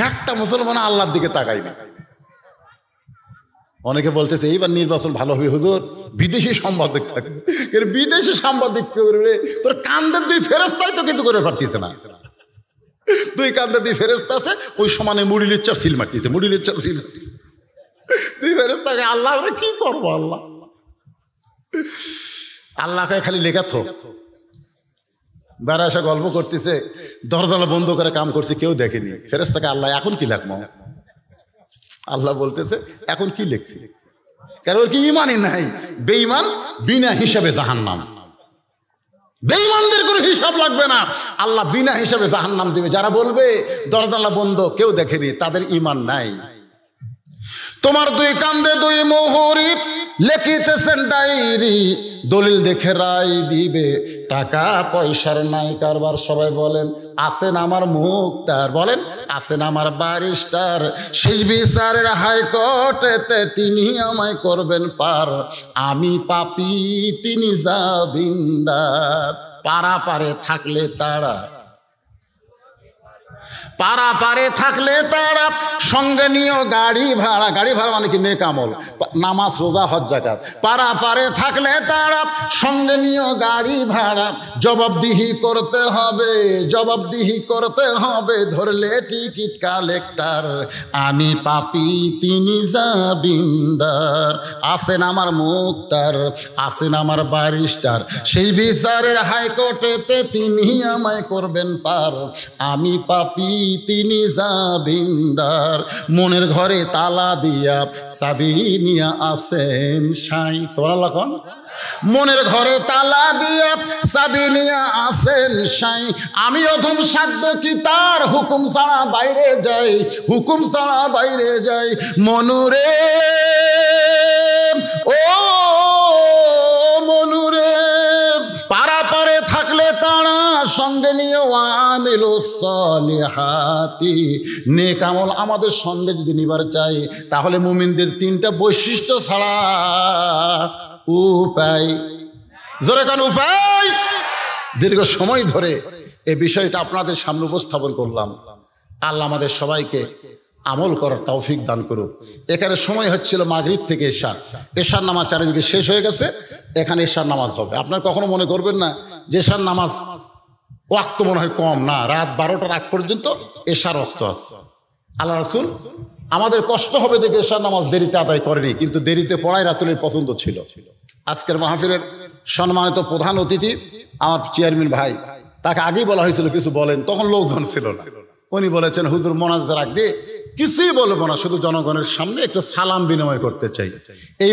একটা মুসলমান আল্লাহর দিকে তাকাই না অনেকে বলতেছে এইবার নির্বাচন ভালো হবে হুজুর বিদেশি সাংবাদিক থাকে বিদেশি সাংবাদিক তোর কান্দের দুই ফেরস্তাই তো কিছু করে পারতিছে না দুই কান্দের দুই ফেরস্তা আছে ওই সমানে মুড়ি লিচ্চার সিল মারতেছে মুড়ি লিচ্চার সিল দুই ফেরস্তাকে আল্লাহ আমরা কি করবো আল্লাহ আল্লাহকে খালি লেখা থো বেড়া এসে গল্প করতেছে দরজালা বন্ধ করে কাম করছে কেউ দেখেনি ফেরেস্তাকে আল্লাহ এখন কি লাগবো আল্লাহ বলতেছে এখন কি লিখবি কারণ ওর কি ইমানই নাই বেঈমান বিনা হিসাবে জাহান নাম বেঈমানদের কোনো হিসাব লাগবে না আল্লাহ বিনা হিসাবে জাহান নাম দেবে যারা বলবে দরজালা বন্ধ কেউ দেখেনি তাদের ইমান নাই তোমার দুই কান্দে দুই মোহরি লেখিতেছেন ডায়েরি দলিল দেখে রায় দিবে টাকা পয়সার নাই কারবার সবাই বলেন আছেন আমার মুক্তার বলেন আছেন আমার বারিস্টার শেষ বিচারের হাইকোর্টেতে তিনি আমায় করবেন পার আমি পাপি তিনি যাবিন্দার পারা পারে থাকলে তারা পাড়া পারে থাকলে তারা সঙ্গে নিয়েও গাড়ি ভাড়া গাড়ি ভাড়া মানে কি নেকামল নামাজ রোজা হজ জাকাত পারে থাকলে তারা সঙ্গে নিয়েও গাড়ি ভাড়া জবাবদিহি করতে হবে জবাবদিহি করতে হবে ধরলে টিকিট কালেক্টার আমি পাপি তিনি জাবিন্দার আছেন আমার মুক্তার আছেন আমার ব্যারিস্টার সেই বিচারের হাইকোর্টেতে তিনি আমায় করবেন পার আমি পাপি তিনি জাবিন্দার মনের ঘরে তালা দিয়া চাবি নিয়া আসেন সাই সোনাল্লা এখন মনের ঘরে তালা দিয়া চাবি নিয়া আসেন সাই আমি অথম সাধ্য কি তার হুকুম ছাড়া বাইরে যাই হুকুম ছাড়া বাইরে যাই মনুরে ও মনুরে পারা সঙ্গে নিয়ে আমিল সলিহাতি নেক আমল আমাদের সঙ্গে যদি নিবার চাই তাহলে মুমিনদের তিনটা বৈশিষ্ট্য ছাড়া উপায় জোরে কেন উপায় দীর্ঘ সময় ধরে এ বিষয়টা আপনাদের সামনে উপস্থাপন করলাম আল্লাহ আমাদের সবাইকে আমল করার তৌফিক দান করুক এখানে সময় হচ্ছিল মাগরীব থেকে এশা এশার নামাজ চারিদিকে শেষ হয়ে গেছে এখানে এশার নামাজ হবে আপনার কখনো মনে করবেন না যে এশার নামাজ ওয়াক্ত মনে হয় কম না রাত বারোটার আগ পর্যন্ত এশার ওয়াক্ত আছে আল্লাহ রাসুল আমাদের কষ্ট হবে দেখে এশার নামাজ দেরিতে আদায় করেনি কিন্তু দেরিতে পড়াই রাসুলের পছন্দ ছিল আজকের মাহফিলের সম্মানিত প্রধান অতিথি আমার চেয়ারম্যান ভাই তাকে আগেই বলা হয়েছিল কিছু বলেন তখন লোকজন ছিল না উনি বলেছেন হুজুর মনাজ রাখ দিয়ে কিছুই বলবো না শুধু জনগণের সামনে একটা সালাম বিনিময় করতে চাই এই